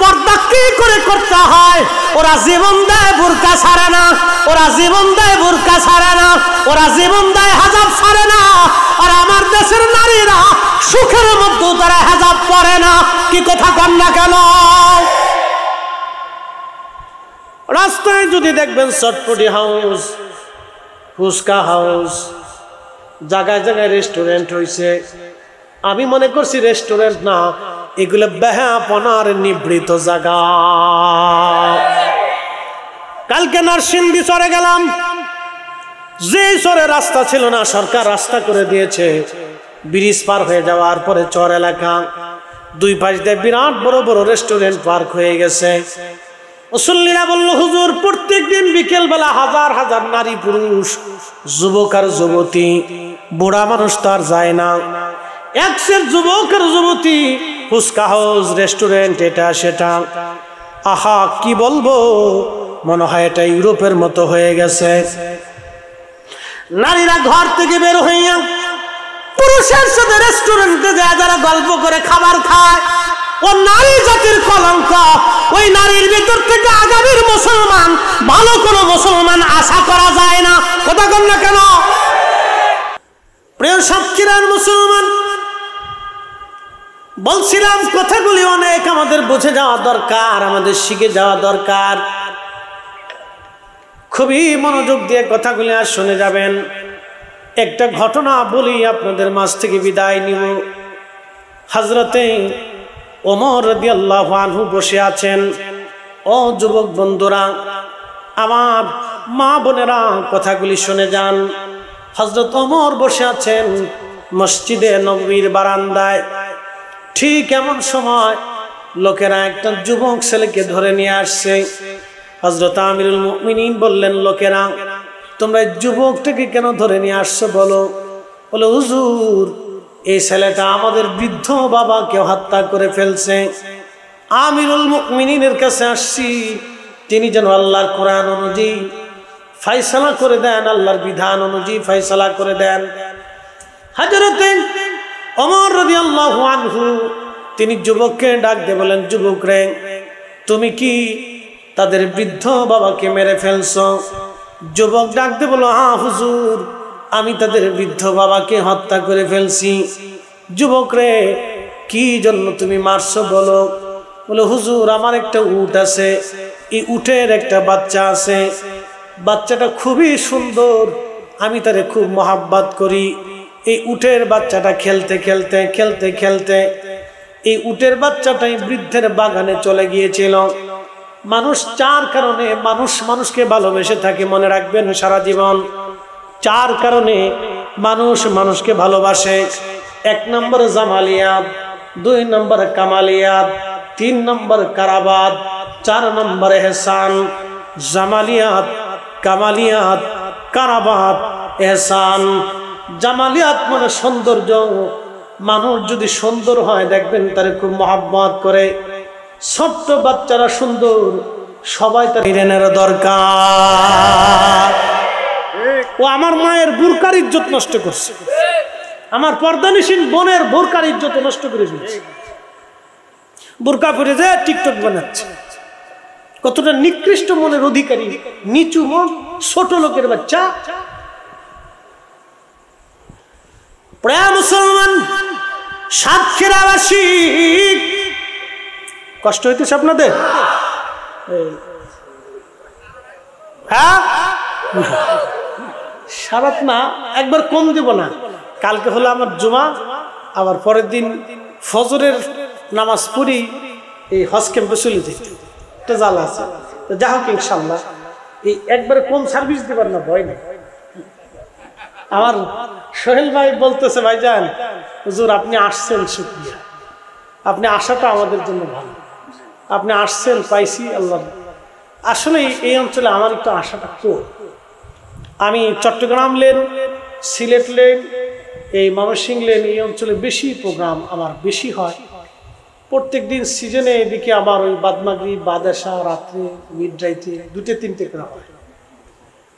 পর্দা কি করে করতে হয় ওরা জীবন দেয় বোরকা ছাড়ে না ওরা জীবন দেয় বোরকা ছাড়ে না ওরা জীবন দেয় হাজাব ছাড়ে না আর আমার দেশের নারীরা সুখের মধ্যে তারা হেজাব পরে না কি কথা কন না কেন রাস্তায় যদি দেখবেন চটপটি হাউস ফুচকা হাউস জায়গায় জায়গায় রেস্টুরেন্ট হয়েছে আমি মনে করছি রেস্টুরেন্ট না এগুলো বেহাপনার নিবৃত জায়গা কালকে নারসিংদি চরে গেলাম যে চরে রাস্তা ছিল না সরকার রাস্তা করে দিয়েছে ব্রিজ পার হয়ে যাওয়ার পরে চর এলাকা দুই পাশ দিয়ে বিরাট বড় বড় রেস্টুরেন্ট পার্ক হয়ে গেছে মুসল্লিরা বলল হুজুর প্রত্যেক দিন বিকেলবেলা হাজার হাজার নারী পুরুষ যুবক আর যুবতী বুড়া মানুষ তার যায় না এক যুবক আর যুবতী ফুচকা হাউস রেস্টুরেন্ট এটা সেটা আহা কি বলবো মনে হয় এটা ইউরোপের মতো হয়ে গেছে নারীরা ঘর থেকে বের হইয়া পুরুষের সাথে রেস্টুরেন্টে যায় যারা গল্প করে খাবার খায় ও নারী জাতির কলঙ্ক ওই নারীর ভিতর থেকে আগামীর মুসলমান ভালো কোনো মুসলমান আশা করা যায় না কথা কর না কেন প্রিয় সাক্ষীরা মুসলমান বলছিলাম কথাগুলি অনেক আমাদের বুঝে যাওয়া দরকার আমাদের শিখে যাওয়া দরকার খুবই মনোযোগ দিয়ে কথাগুলি আর শুনে যাবেন একটা ঘটনা বলি আপনাদের মাছ থেকে বিদায় নিব হাজরতে ওমর রদি আনহু বসে আছেন ও যুবক বন্ধুরা আমার মা বোনেরা কথাগুলি শুনে যান হজরত ওমর বসে আছেন মসজিদে নবীর বারান্দায় ঠিক এমন সময় লোকেরা একটা যুবক ছেলেকে ধরে নিয়ে আসছে হজরত আমিরুল মিনীন বললেন লোকেরা তোমরা যুবকটাকে কেন ধরে নিয়ে আসছো বলো বলে হুজুর এই ছেলেটা আমাদের বৃদ্ধ বাবাকে হত্যা করে ফেলছে আমিরুল মিনীনের কাছে আসছি তিনি যেন আল্লাহর কোরআন অনুযায়ী ফাইসালা করে দেন আল্লাহর বিধান অনুযায়ী ফাইসালা করে দেন হাজরতেন অমর রবি আল্লাহ তিনি যুবককে ডাক দিয়ে বলেন যুবক রে তুমি কি তাদের বৃদ্ধ বাবাকে মেরে ফেলছ যুবক ডাক দিয়ে বলো হা হ্যাঁ হুজুর আমি তাদের বৃদ্ধ বাবাকে হত্যা করে ফেলছি যুবক রে কি জন্য তুমি মারছ বলো বলে হুজুর আমার একটা উট আছে এই উটের একটা বাচ্চা আছে বাচ্চাটা খুবই সুন্দর আমি তারে খুব মহাব্বাত করি এই উটের বাচ্চাটা খেলতে খেলতে খেলতে খেলতে এই উটের বাচ্চাটাই বৃদ্ধের বাগানে চলে গিয়েছিল মানুষ চার কারণে মানুষ মানুষকে ভালোবেসে থাকে মনে রাখবেন সারা জীবন চার কারণে মানুষ মানুষকে ভালোবাসে এক নম্বর জামালিয়াদ দুই নম্বর কামালিয়াদ তিন নম্বর কারাবাদ চার নম্বর এহসান জামালিয়াদ কামালিয়াদ কারাবাদ এহসান জামালিয়াত মানে সৌন্দর্য মানুষ যদি সুন্দর হয় দেখবেন তার খুব মহাব্বত করে ছোট্ট বাচ্চারা সুন্দর সবাই তার হিরেনের দরকার ও আমার মায়ের বুরকার ইজ্জত নষ্ট করছে আমার পর্দানিসীন বোনের বোরকার ইজ্জত নষ্ট করে ফেলছে বোরকা ফিরে যে টিকটক বানাচ্ছে কতটা নিকৃষ্ট মনের অধিকারী নিচু মন ছোট লোকের বাচ্চা প্রায় মুসলমান সাতক্ষীরাবাসী কষ্ট হইতেছে আপনাদের হ্যাঁ সারাত না একবার কম দিব না কালকে হলো আমার জুমা আবার পরের দিন ফজরের নামাজ পড়ি এই হজ ক্যাম্পে চলে যেতে জ্বালা আছে যা হোক ইনশাল্লাহ এই একবারে কম সার্ভিস দেবার না ভয় না আমার সোহেল ভাই বলতেছে ভাই যান হুজুর আপনি আসছেন শুক্রিয়া আপনি আসাটা আমাদের জন্য ভালো আপনি আসছেন পাইছি আল্লাহ আসলে এই অঞ্চলে আমার একটু আশাটা কম আমি চট্টগ্রাম লেন সিলেট লেন এই ময়মনসিং লেন এই অঞ্চলে বেশি প্রোগ্রাম আমার বেশি হয় প্রত্যেক দিন সিজনে এদিকে আমার ওই বাদমাগরি বাদাসা রাত্রে মিড রাইতে দুটো তিনটে করা হয়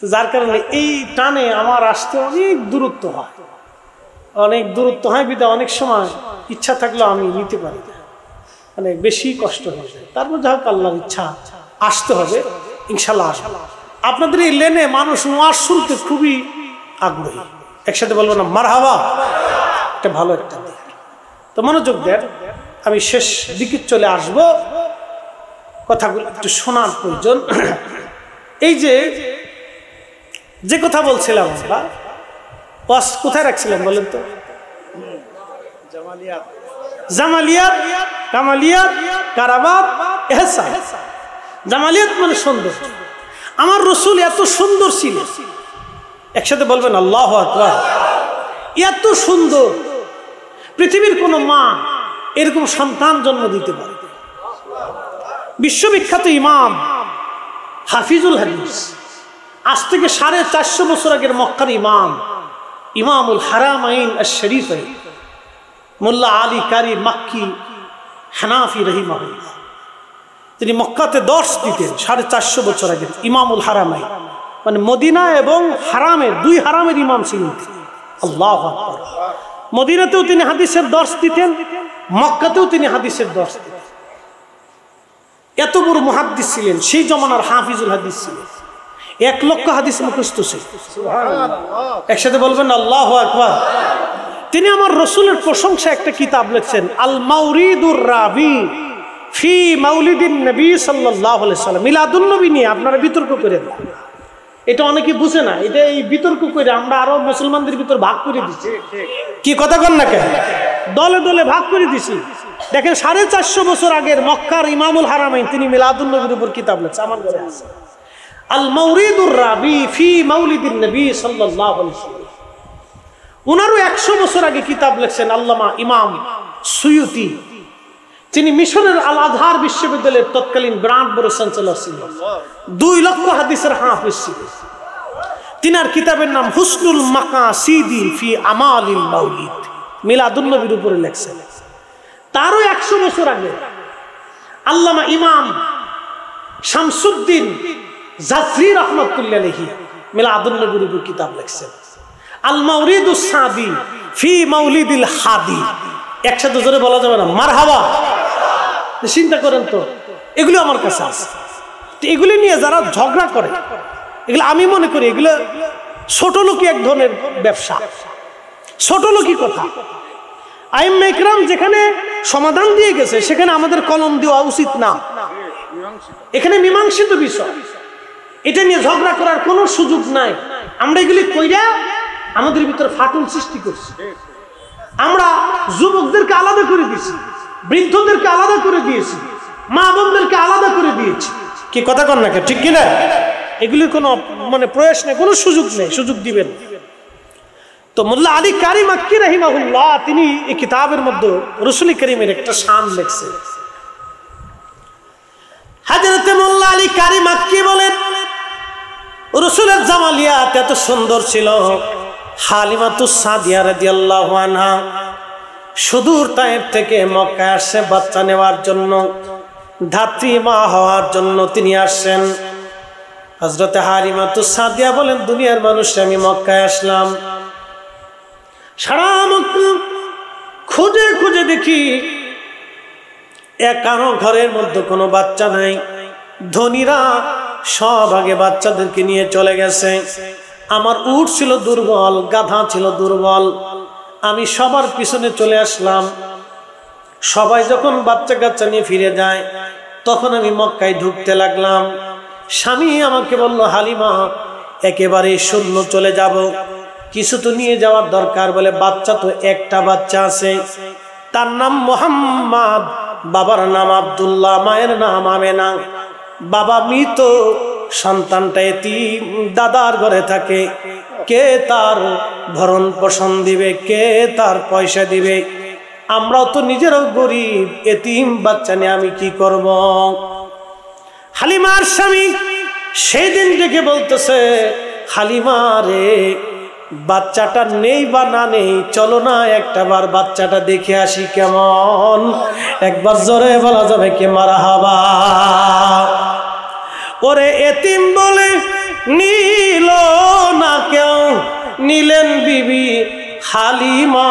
তো যার কারণে এই টানে আমার আসতে অনেক দূরত্ব হয় অনেক দূরত্ব হয় বিদা অনেক সময় ইচ্ছা থাকলেও আমি নিতে পারি না মানে বেশি কষ্ট হয়ে যায় তারপর যা হোক আল্লাহর ইচ্ছা আসতে হবে ইনশাল্লাহ আপনাদের এই লেনে মানুষ নোয়াজ শুনতে খুবই আগ্রহী একসাথে বলবো না মার হাওয়া একটা ভালো একটা তো মনোযোগ দেন আমি শেষ দিকে চলে আসব কথাগুলো একটু শোনার প্রয়োজন এই যে যে কথা বলছিলাম বা ওয়াস কোথায় রাখছিলাম বলেন তো জামালিয়াত কামালিয়াত কারাবাদ এহসা জামালিয়াত মানে সুন্দর আমার রসুল এত সুন্দর ছিল একসাথে বলবেন আল্লাহ আকবার এত সুন্দর পৃথিবীর কোনো মা এরকম সন্তান জন্ম দিতে পারে বিশ্ববিখ্যাত ইমাম হাফিজুল হাদিস আজ থেকে সাড়ে চারশো বছর আগের মক্কার ইমাম ইমামুল হারামাইন আইন শরীফ মোল্লা আলী কারি মাক্কি হানাফি রহিম তিনি মক্কাতে দর্শ দিতেন সাড়ে চারশো বছর আগে ইমামুল আইন মানে মদিনা এবং হারামের দুই হারামের ইমাম ছিলেন আল্লাহ মদিনাতেও তিনি হাদিসের দর্শ দিতেন মক্কাতেও তিনি হাদিসের দর্শ দিতেন এত বড় মহাদ্দিস ছিলেন সেই জমানার হাফিজুল হাদিস ছিলেন এক লক্ষ হাদিস মুখস্থ ছিল একসাথে বলবেন আল্লাহ আকবার তিনি আমার রসুলের প্রশংসা একটা কিতাব লিখছেন আল মাউরিদুর রাবি ফি মাউলিদিন নবী সাল্লাহ সাল্লাম নবী নিয়ে আপনারা বিতর্ক করে দেন এটা অনেকে বুঝে না এটা এই বিতর্ক করে আমরা আরো মুসলমানদের ভিতর ভাগ করে দিচ্ছি কি কথা কন না কেন দলে দলে ভাগ করে দিছি দেখেন সাড়ে চারশো বছর আগের মক্কার ইমামুল হারামাইন তিনি নবীর উপর কিতাব লিখছে আমার ঘরে আছে আল মৌরিদুর রাবি ফি মৌলিদিন নবী সাল্লাহ ওনারও একশো বছর আগে কিতাব লেখছেন আল্লামা ইমাম সুয়ুতি তিনি মিশরের আল আধার বিশ্ববিদ্যালয়ের তৎকালীন ব্রান্ড বড় সঞ্চালক ছিলেন দুই লক্ষ হাদিসের হাফিজ ছিলেন তিনার কিতাবের নাম হুসনুল মাকা সিদি ফি আমাল মাউলিদ মিলাদুল্নবীর উপরে লেখছেন তারও একশো বছর আগে আল্লামা ইমাম শামসুদ্দিন জাফরি রহমতুল্লাহ লেহি মিলাদুল নবীর উপর কিতাব লিখছেন আল মাউরিদ সাদি ফি মাউলিদিল হাদি একসাথে জোরে বলা যাবে না মার হাওয়া চিন্তা করেন তো এগুলো আমার কাছে আছে তো এগুলি নিয়ে যারা ঝগড়া করে এগুলো আমি মনে করি এগুলো ছোট লোকই এক ধরনের ব্যবসা ছোট লোকই কথা আইম মেকরাম যেখানে সমাধান দিয়ে গেছে সেখানে আমাদের কলম দেওয়া উচিত না এখানে মীমাংসিত বিষয় এটা নিয়ে ঝগড়া করার কোনো সুযোগ নাই আমরা এগুলি কইরা আমাদের ভিতরে ফাটল সৃষ্টি করছি আমরা যুবকদেরকে আলাদা করে দিয়েছি বৃদ্ধদেরকে আলাদা করে দিয়েছি মা বোনদেরকে আলাদা করে দিয়েছি কি কথা কর না ঠিক কিনা এগুলির কোনো মানে প্রয়াস নেই কোনো সুযোগ নেই সুযোগ দিবেন তো মোল্লা আলী কারিম আক্কি রাহিমাহুল্লাহ তিনি এই কিতাবের মধ্যে রসুলি করিমের একটা শান লেখছে হাজরতে মোল্লা আলী কারিম আক্কি বলেন রসুলের জামালিয়া এত সুন্দর ছিল হালিমাতু সাদিয়া রাদিয়াল্লাহু আনহা সুদূর তায়ের থেকে মক্কায় আসছে বাচ্চা নেওয়ার জন্য ধাত্রী মা হওয়ার জন্য তিনি আসছেন হজরতে হারিমাতু সাদিয়া বলেন দুনিয়ার মানুষ আমি মক্কায় আসলাম সারা মক্কা খুঁজে খুঁজে দেখি এক কারো ঘরের মধ্যে কোনো বাচ্চা নাই ধনীরা সব আগে বাচ্চাদেরকে নিয়ে চলে গেছে আমার উঠ ছিল দুর্বল গাধা ছিল দুর্বল আমি সবার পিছনে চলে আসলাম সবাই যখন বাচ্চা কাচ্চা নিয়ে ফিরে যায় তখন আমি মক্কায় ঢুকতে লাগলাম স্বামী আমাকে বলল হালিমা একেবারে শূন্য চলে যাব কিছু তো নিয়ে যাওয়ার দরকার বলে বাচ্চা তো একটা বাচ্চা আছে তার নাম মোহাম্মদ বাবার নাম আবদুল্লাহ মায়ের নাম আমেনা বাবা মৃত সন্তানটা এতিম দাদার ঘরে থাকে কে তার ভরণ পোষণ দিবে কে তার পয়সা দিবে আমরাও তো নিজেরাও গরিব এতিম বাচ্চা নিয়ে আমি কি করব হালিমার স্বামী সেই দিন ডেকে বলতেছে হালিমা রে বাচ্চাটা নেই বা না নেই চলো না একটা বার বাচ্চাটা দেখে আসি কেমন একবার জোরে বলা যাবে কে মারা হাবা ওরে এতিম বলে নীল না কেউ নিলেন বিবি হালিমা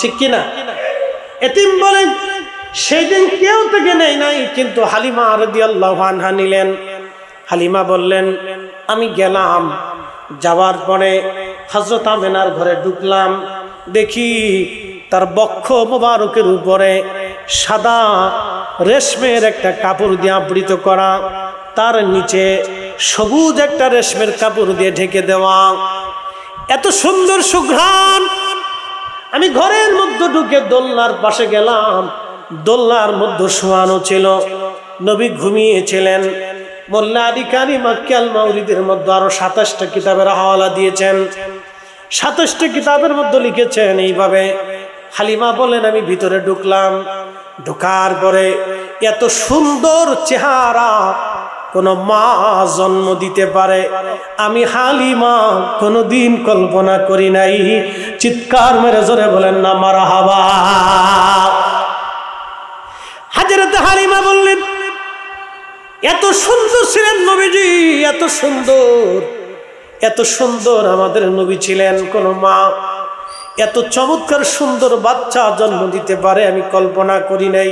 ঠিক কিনা এতিম বলে সেই দিন কেউ থেকে নেই নাই কিন্তু হালিমা রদি আল্লাহ আনহা নিলেন হালিমা বললেন আমি গেলাম যাওয়ার পরে হজরত আমেনার ঘরে ঢুকলাম দেখি তার বক্ষ মোবারকের উপরে সাদা রেশমের একটা কাপড় দিয়ে আবৃত করা তার নিচে সবুজ একটা রেশমের কাপড় দিয়ে ঢেকে দেওয়া এত সুন্দর সুঘ্রাণ আমি ঘরের মধ্যে ঢুকে দোলনার পাশে গেলাম দোলনার মধ্যে শোয়ানো ছিল নবী ঘুমিয়েছিলেন মোল্লাদি কারি মাক্কিয়াল মাউরিদের মধ্যে আরো সাতাশটা কিতাবের হাওয়ালা দিয়েছেন সাতাশটা কিতাবের মধ্যে লিখেছেন এইভাবে হালিমা বলেন আমি ভিতরে ঢুকলাম ঢোকার পরে এত সুন্দর চেহারা কোনো মা জন্ম দিতে পারে আমি হালিমা কোনো দিন কল্পনা করি নাই চিৎকার মেরে জোরে বলেন না মারা হাবা হাজারতে হালিমা বললেন এত সুন্দর ছিলেন নবীজি এত সুন্দর এত সুন্দর আমাদের নবী ছিলেন কোনো মা এত চমৎকার সুন্দর বাচ্চা জন্ম দিতে পারে আমি কল্পনা করি নাই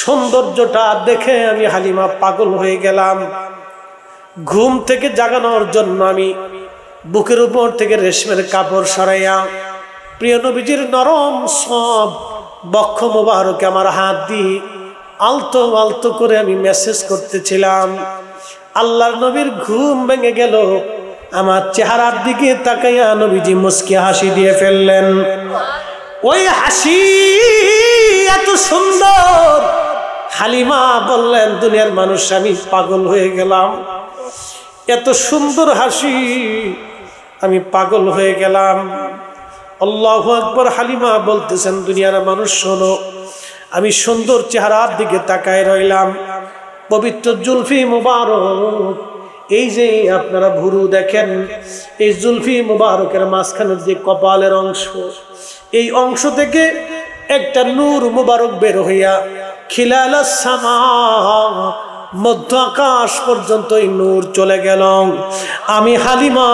সৌন্দর্যটা দেখে আমি হালিমা পাগল হয়ে গেলাম ঘুম থেকে জাগানোর জন্য আমি বুকের উপর থেকে রেশমের কাপড় সরাইয়া প্রিয় নবীজির নরম সব বক্ষ মোবারকে আমার হাত দিয়ে আলতো আলতো করে আমি মেসেজ করতেছিলাম আল্লাহর নবীর ঘুম ভেঙে গেল আমার চেহারার দিকে তাকাইয়া নবীজি মুসকি হাসি দিয়ে ফেললেন ওই হাসি এত সুন্দর হালিমা বললেন দুনিয়ার মানুষ আমি পাগল হয়ে গেলাম এত সুন্দর হাসি আমি পাগল হয়ে গেলাম আল্লাহ আকবর হালিমা বলতেছেন দুনিয়ার মানুষ শোনো আমি সুন্দর চেহারার দিকে তাকায় রইলাম পবিত্র জুলফি মুবারক এই যে আপনারা ভুরু দেখেন এই জুলফি মুবারকের মাঝখানের যে কপালের অংশ এই অংশ থেকে একটা নূর মুবারক বের হইয়া খিলালা সামা মধ্য আকাশ পর্যন্ত এই নূর চলে গেল আমি হালিমা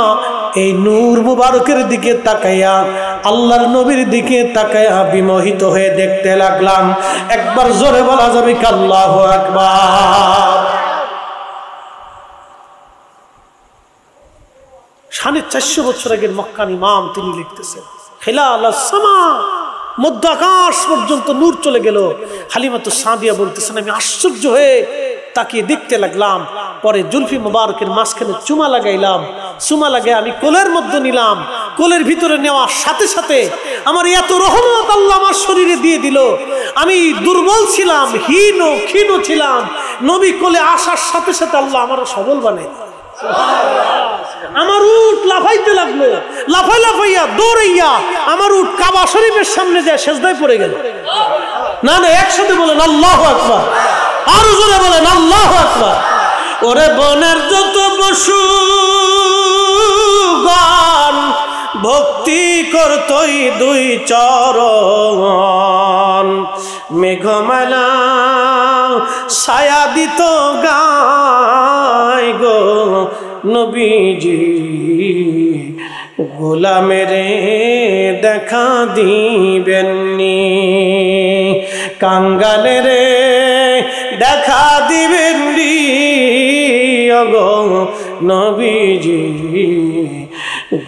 এই নূর মুবারকের দিকে তাকাইয়া আল্লাহর নবীর দিকে তাকাইয়া বিমোহিত হয়ে দেখতে লাগলাম একবার জোরে বলা যাবে কাল্লাহ আকবার সাড়ে চারশো বছর আগের মক্কান ইমাম তিনি লিখতেছেন খেলা আল্লাহ সামা মধ্য আকাশ পর্যন্ত নূর চলে গেল হালিমা তো সাদিয়া বলতেছেন আমি আশ্চর্য হয়ে তাকিয়ে দেখতে লাগলাম পরে জুলফি মোবারকের মাঝখানে চুমা লাগাইলাম চুমা লাগে আমি কোলের মধ্যে নিলাম কোলের ভিতরে নেওয়ার সাথে সাথে আমার এত রহমত আল্লাহ আমার শরীরে দিয়ে দিল আমি দুর্বল ছিলাম হীন ক্ষীণ ছিলাম নবী কোলে আসার সাথে সাথে আল্লাহ আমার সবল বানাই আমার উঠ লাফাইতে লাগলো লাফাই লাফাইয়া দৌড়াইয়া আমার উঠ কাবা শরীফের সামনে যায় সেজদায় পড়ে গেল না না একসাথে বলেন আল্লাহ আকবার আরো জোরে বলেন আল্লাহ আকবার ওরে বনের যত পশু গান ভক্তি করতই দুই চরণ মেঘমালা ছায়া দিত গায় গো নবীজি গোলামেরে দেখা দিবেননি কাঙ্গালেরে দেখা দিবেন অগ নবীজি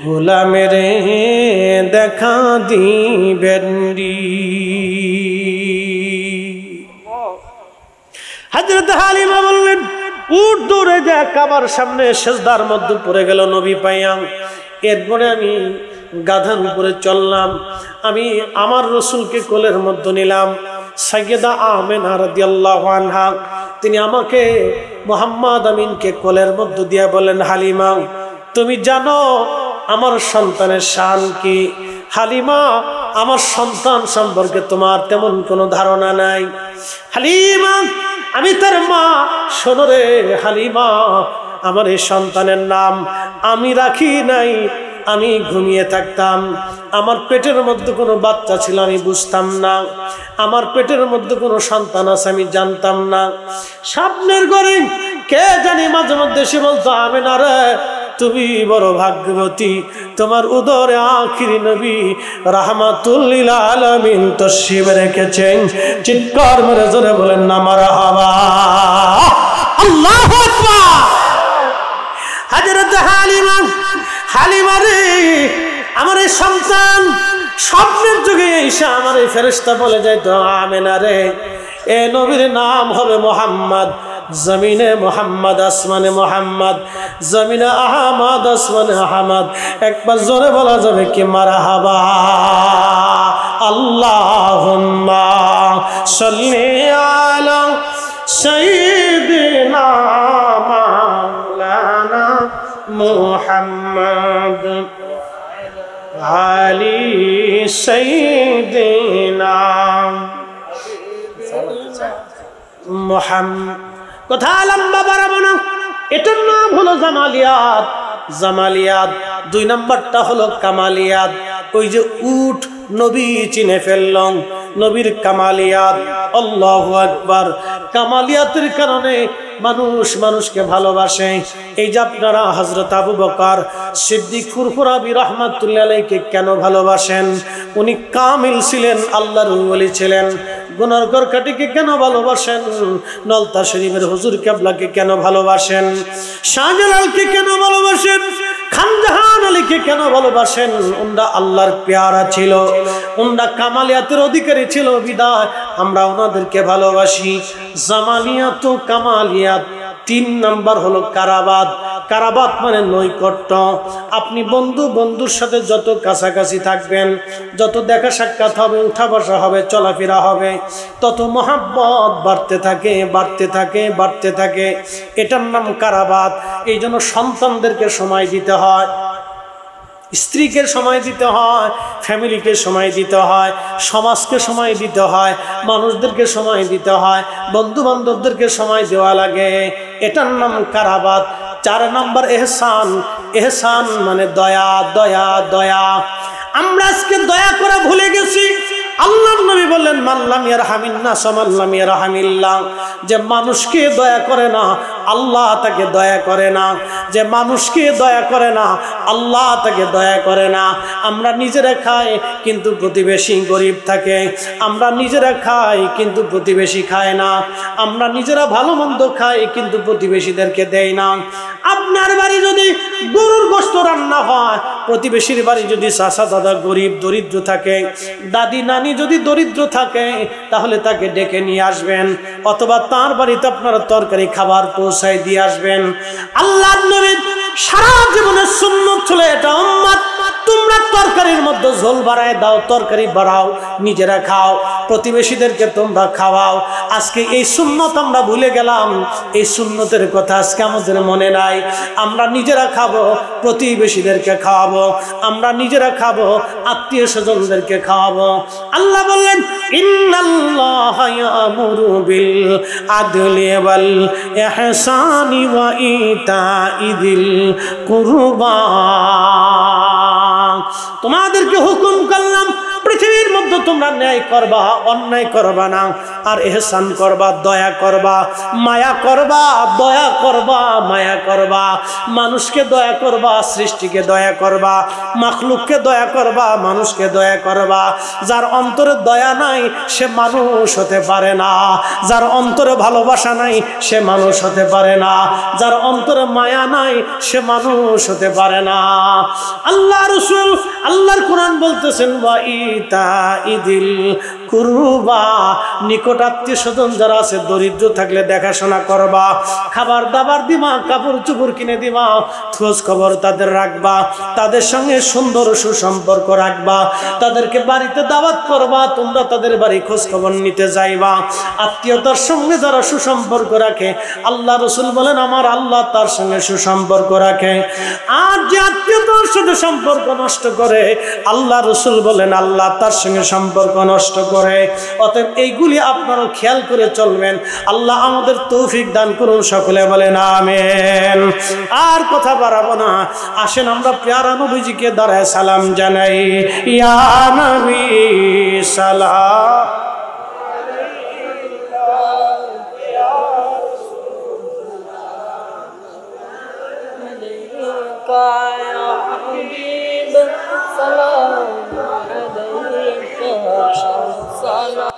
গোলামেরে দেখা দিবেননি হাজরত হালিমা বললেন উঠ দূরে দেখ কাবার সামনে সেজদার মধ্যে পড়ে গেল নবী পাইয়াম এরপরে আমি গাধার উপরে চললাম আমি আমার রসুলকে কোলের মধ্যে নিলাম সাইয়েদা আহমেন আনহা তিনি আমাকে মোহাম্মদ আমিনকে কোলের মধ্যে দিয়া বলেন হালিমা তুমি জানো আমার সন্তানের শান কি হালিমা আমার সন্তান সম্পর্কে তোমার তেমন কোনো ধারণা নাই হালিমা আমি তার মা সোনরে হালিমা আমার এই সন্তানের নাম আমি রাখি নাই আমি ঘুমিয়ে থাকতাম আমার পেটের মধ্যে কোনো বাচ্চা ছিল আমি বুঝতাম না আমার পেটের মধ্যে কোনো সন্তান আছে আমি জানতাম না সামনের ঘরে কে জানি মাঝে মধ্যে সে বলতো আমি না রে তুমি বড় ভাগ্যবতী তোমার উদরে আখির নবী রাহমাতুল্লিল আলমিন তো শিবে রেখেছেন চিৎকার মেরে জোরে বলেন না মারা হাবা আল্লাহ হাজরত হালিমা হালিমা রে আমার এই সন্তান স্বপ্নের যুগে এসে আমার এই ফেরস্তা বলে যায় তো আমেনা রে এ নবীর নাম হবে মোহাম্মদ জমিনে মোহাম্মদ আসমানে মোহাম্মদ জমিনে আহমদ আসমানে আহমদ একবার জোরে বলা যাবে কি মারা হাবা আল্লাহ আলম সঈদিনা মাওলানা আলী সঈদিনা কথা জামালিয়াত জামালিয়াত দুই কামালিয়াত যে উঠ নবী নবীর কামালিয়াত কামালিয়াতের কারণে মানুষ মানুষকে ভালোবাসে এই যে আপনারা হজরত আবু বকার সিদ্দিক ফুরফুরাবি কে কেন ভালোবাসেন উনি কামিল ছিলেন আল্লাহর ছিলেন গুনার গরকাটিকে কেন ভালোবাসেন নলতা শরীফের হজুর কেবলাকে কেন ভালোবাসেন শাহজালালকে কেন ভালোবাসেন খানজাহান আলীকে কেন ভালোবাসেন উন্ডা আল্লাহর পেয়ারা ছিল ওনরা কামালিয়াতের অধিকারী ছিল বিদায় আমরা ওনাদেরকে ভালোবাসি জামালিয়াত কামালিয়াত তিন নাম্বার হলো কারাবাদ কারাবাদ মানে নৈকট্য আপনি বন্ধু বন্ধুর সাথে যত কাছাকাছি থাকবেন যত দেখা সাক্ষাৎ হবে উঠা বসা হবে চলাফেরা হবে তত মহাব্বত বাড়তে থাকে বাড়তে থাকে বাড়তে থাকে এটার নাম কারাবাদ এই জন্য সন্তানদেরকে সময় দিতে হয় স্ত্রীকে সময় দিতে হয় ফ্যামিলিকে সময় দিতে হয় সমাজকে সময় দিতে হয় মানুষদেরকে সময় দিতে হয় বন্ধু বান্ধবদেরকে সময় দেওয়া লাগে এটার নাম কারাবাদ চার নম্বর এহসান এহসান মানে দয়া দয়া দয়া আমরা আজকে দয়া করে ভুলে গেছি আল্লাহর নবী বললেন মাল্লাম ইয়ারহামিন্না সামাল্লাম ইয়ারহামিল্লাহ যে মানুষকে দয়া করে না আল্লাহ তাকে দয়া করে না যে মানুষকে দয়া করে না আল্লাহ তাকে দয়া করে না আমরা নিজেরা খাই কিন্তু প্রতিবেশী গরিব থাকে আমরা নিজেরা খাই কিন্তু প্রতিবেশী খায় না আমরা নিজেরা ভালো মন্দ খাই কিন্তু প্রতিবেশীদেরকে দেয় না আপনার বাড়ি যদি গরুর গোস্ত রান্না হয় প্রতিবেশীর বাড়ি যদি চাষা দাদা গরিব দরিদ্র থাকে দাদি নানি আপনি যদি দরিদ্র থাকে তাহলে তাকে ডেকে নিয়ে আসবেন অথবা তার বাড়িতে আপনার তরকারি খাবার পৌঁছায় দিয়ে আসবেন আল্লাহ সারা জীবনে সুন্নত ছিল এটা উম্মত তোমরা তরকারির মধ্যে ঝোল বাড়ায় দাও তরকারি বাড়াও নিজেরা খাও প্রতিবেশীদেরকে তোমরা খাওয়াও আজকে এই সুন্নত আমরা ভুলে গেলাম এই সুন্নতের কথা আজকে আমাদের মনে নাই আমরা নিজেরা খাবো প্রতিবেশীদেরকে খাওয়াবো আমরা নিজেরা খাবো আত্মীয় স্বজনদেরকে খাওয়াবো আল্লাহ বললেন ইন্নাল্লাহ কুরবা তোমাদেরকে হুকুম করলাম কিন্তু তোমরা ন্যায় করবা অন্যায় করবা না আর এহসান করবা দয়া করবা মায়া করবা দয়া করবা মায়া করবা মানুষকে দয়া করবা সৃষ্টিকে দয়া করবা মাখলুককে দয়া করবা মানুষকে দয়া করবা যার অন্তরে দয়া নাই সে মানুষ হতে পারে না যার অন্তরে ভালোবাসা নাই সে মানুষ হতে পারে না যার অন্তরে মায়া নাই সে মানুষ হতে পারে না আল্লাহ রসুল আল্লাহর কোরআন বলতেছেন বা ইতা ইদিল কুরুবা আত্মীয় স্বজন যারা আছে দরিদ্র থাকলে দেখাশোনা করবা খাবার দাবার দিবা কাপড় চুপড় কিনে দিবা খোঁজ খবর তাদের রাখবা তাদের সঙ্গে সুন্দর সুসম্পর্ক রাখবা তাদেরকে বাড়িতে দাওয়াত করবা তোমরা তাদের বাড়ি খোঁজ খবর নিতে যাইবা আত্মীয়তার সঙ্গে যারা সুসম্পর্ক রাখে আল্লাহ রসুল বলেন আমার আল্লাহ তার সঙ্গে সুসম্পর্ক রাখে আর যে আত্মীয়তার সাথে সম্পর্ক নষ্ট করে আল্লাহ রসুল বলেন আল্লাহ তার সঙ্গে সম্পর্ক নষ্ট করে অতএব এইগুলি আপনারা খেয়াল করে চলবেন আল্লাহ আমাদের তৌফিক দান করুন সকলে বলে আমেন আর কথা বাড়াবো না আসেন আমরা প্যারা নবীজিকে দাঁড়ায় সালাম জানাই ইয়া নবী সালাম Bye. la la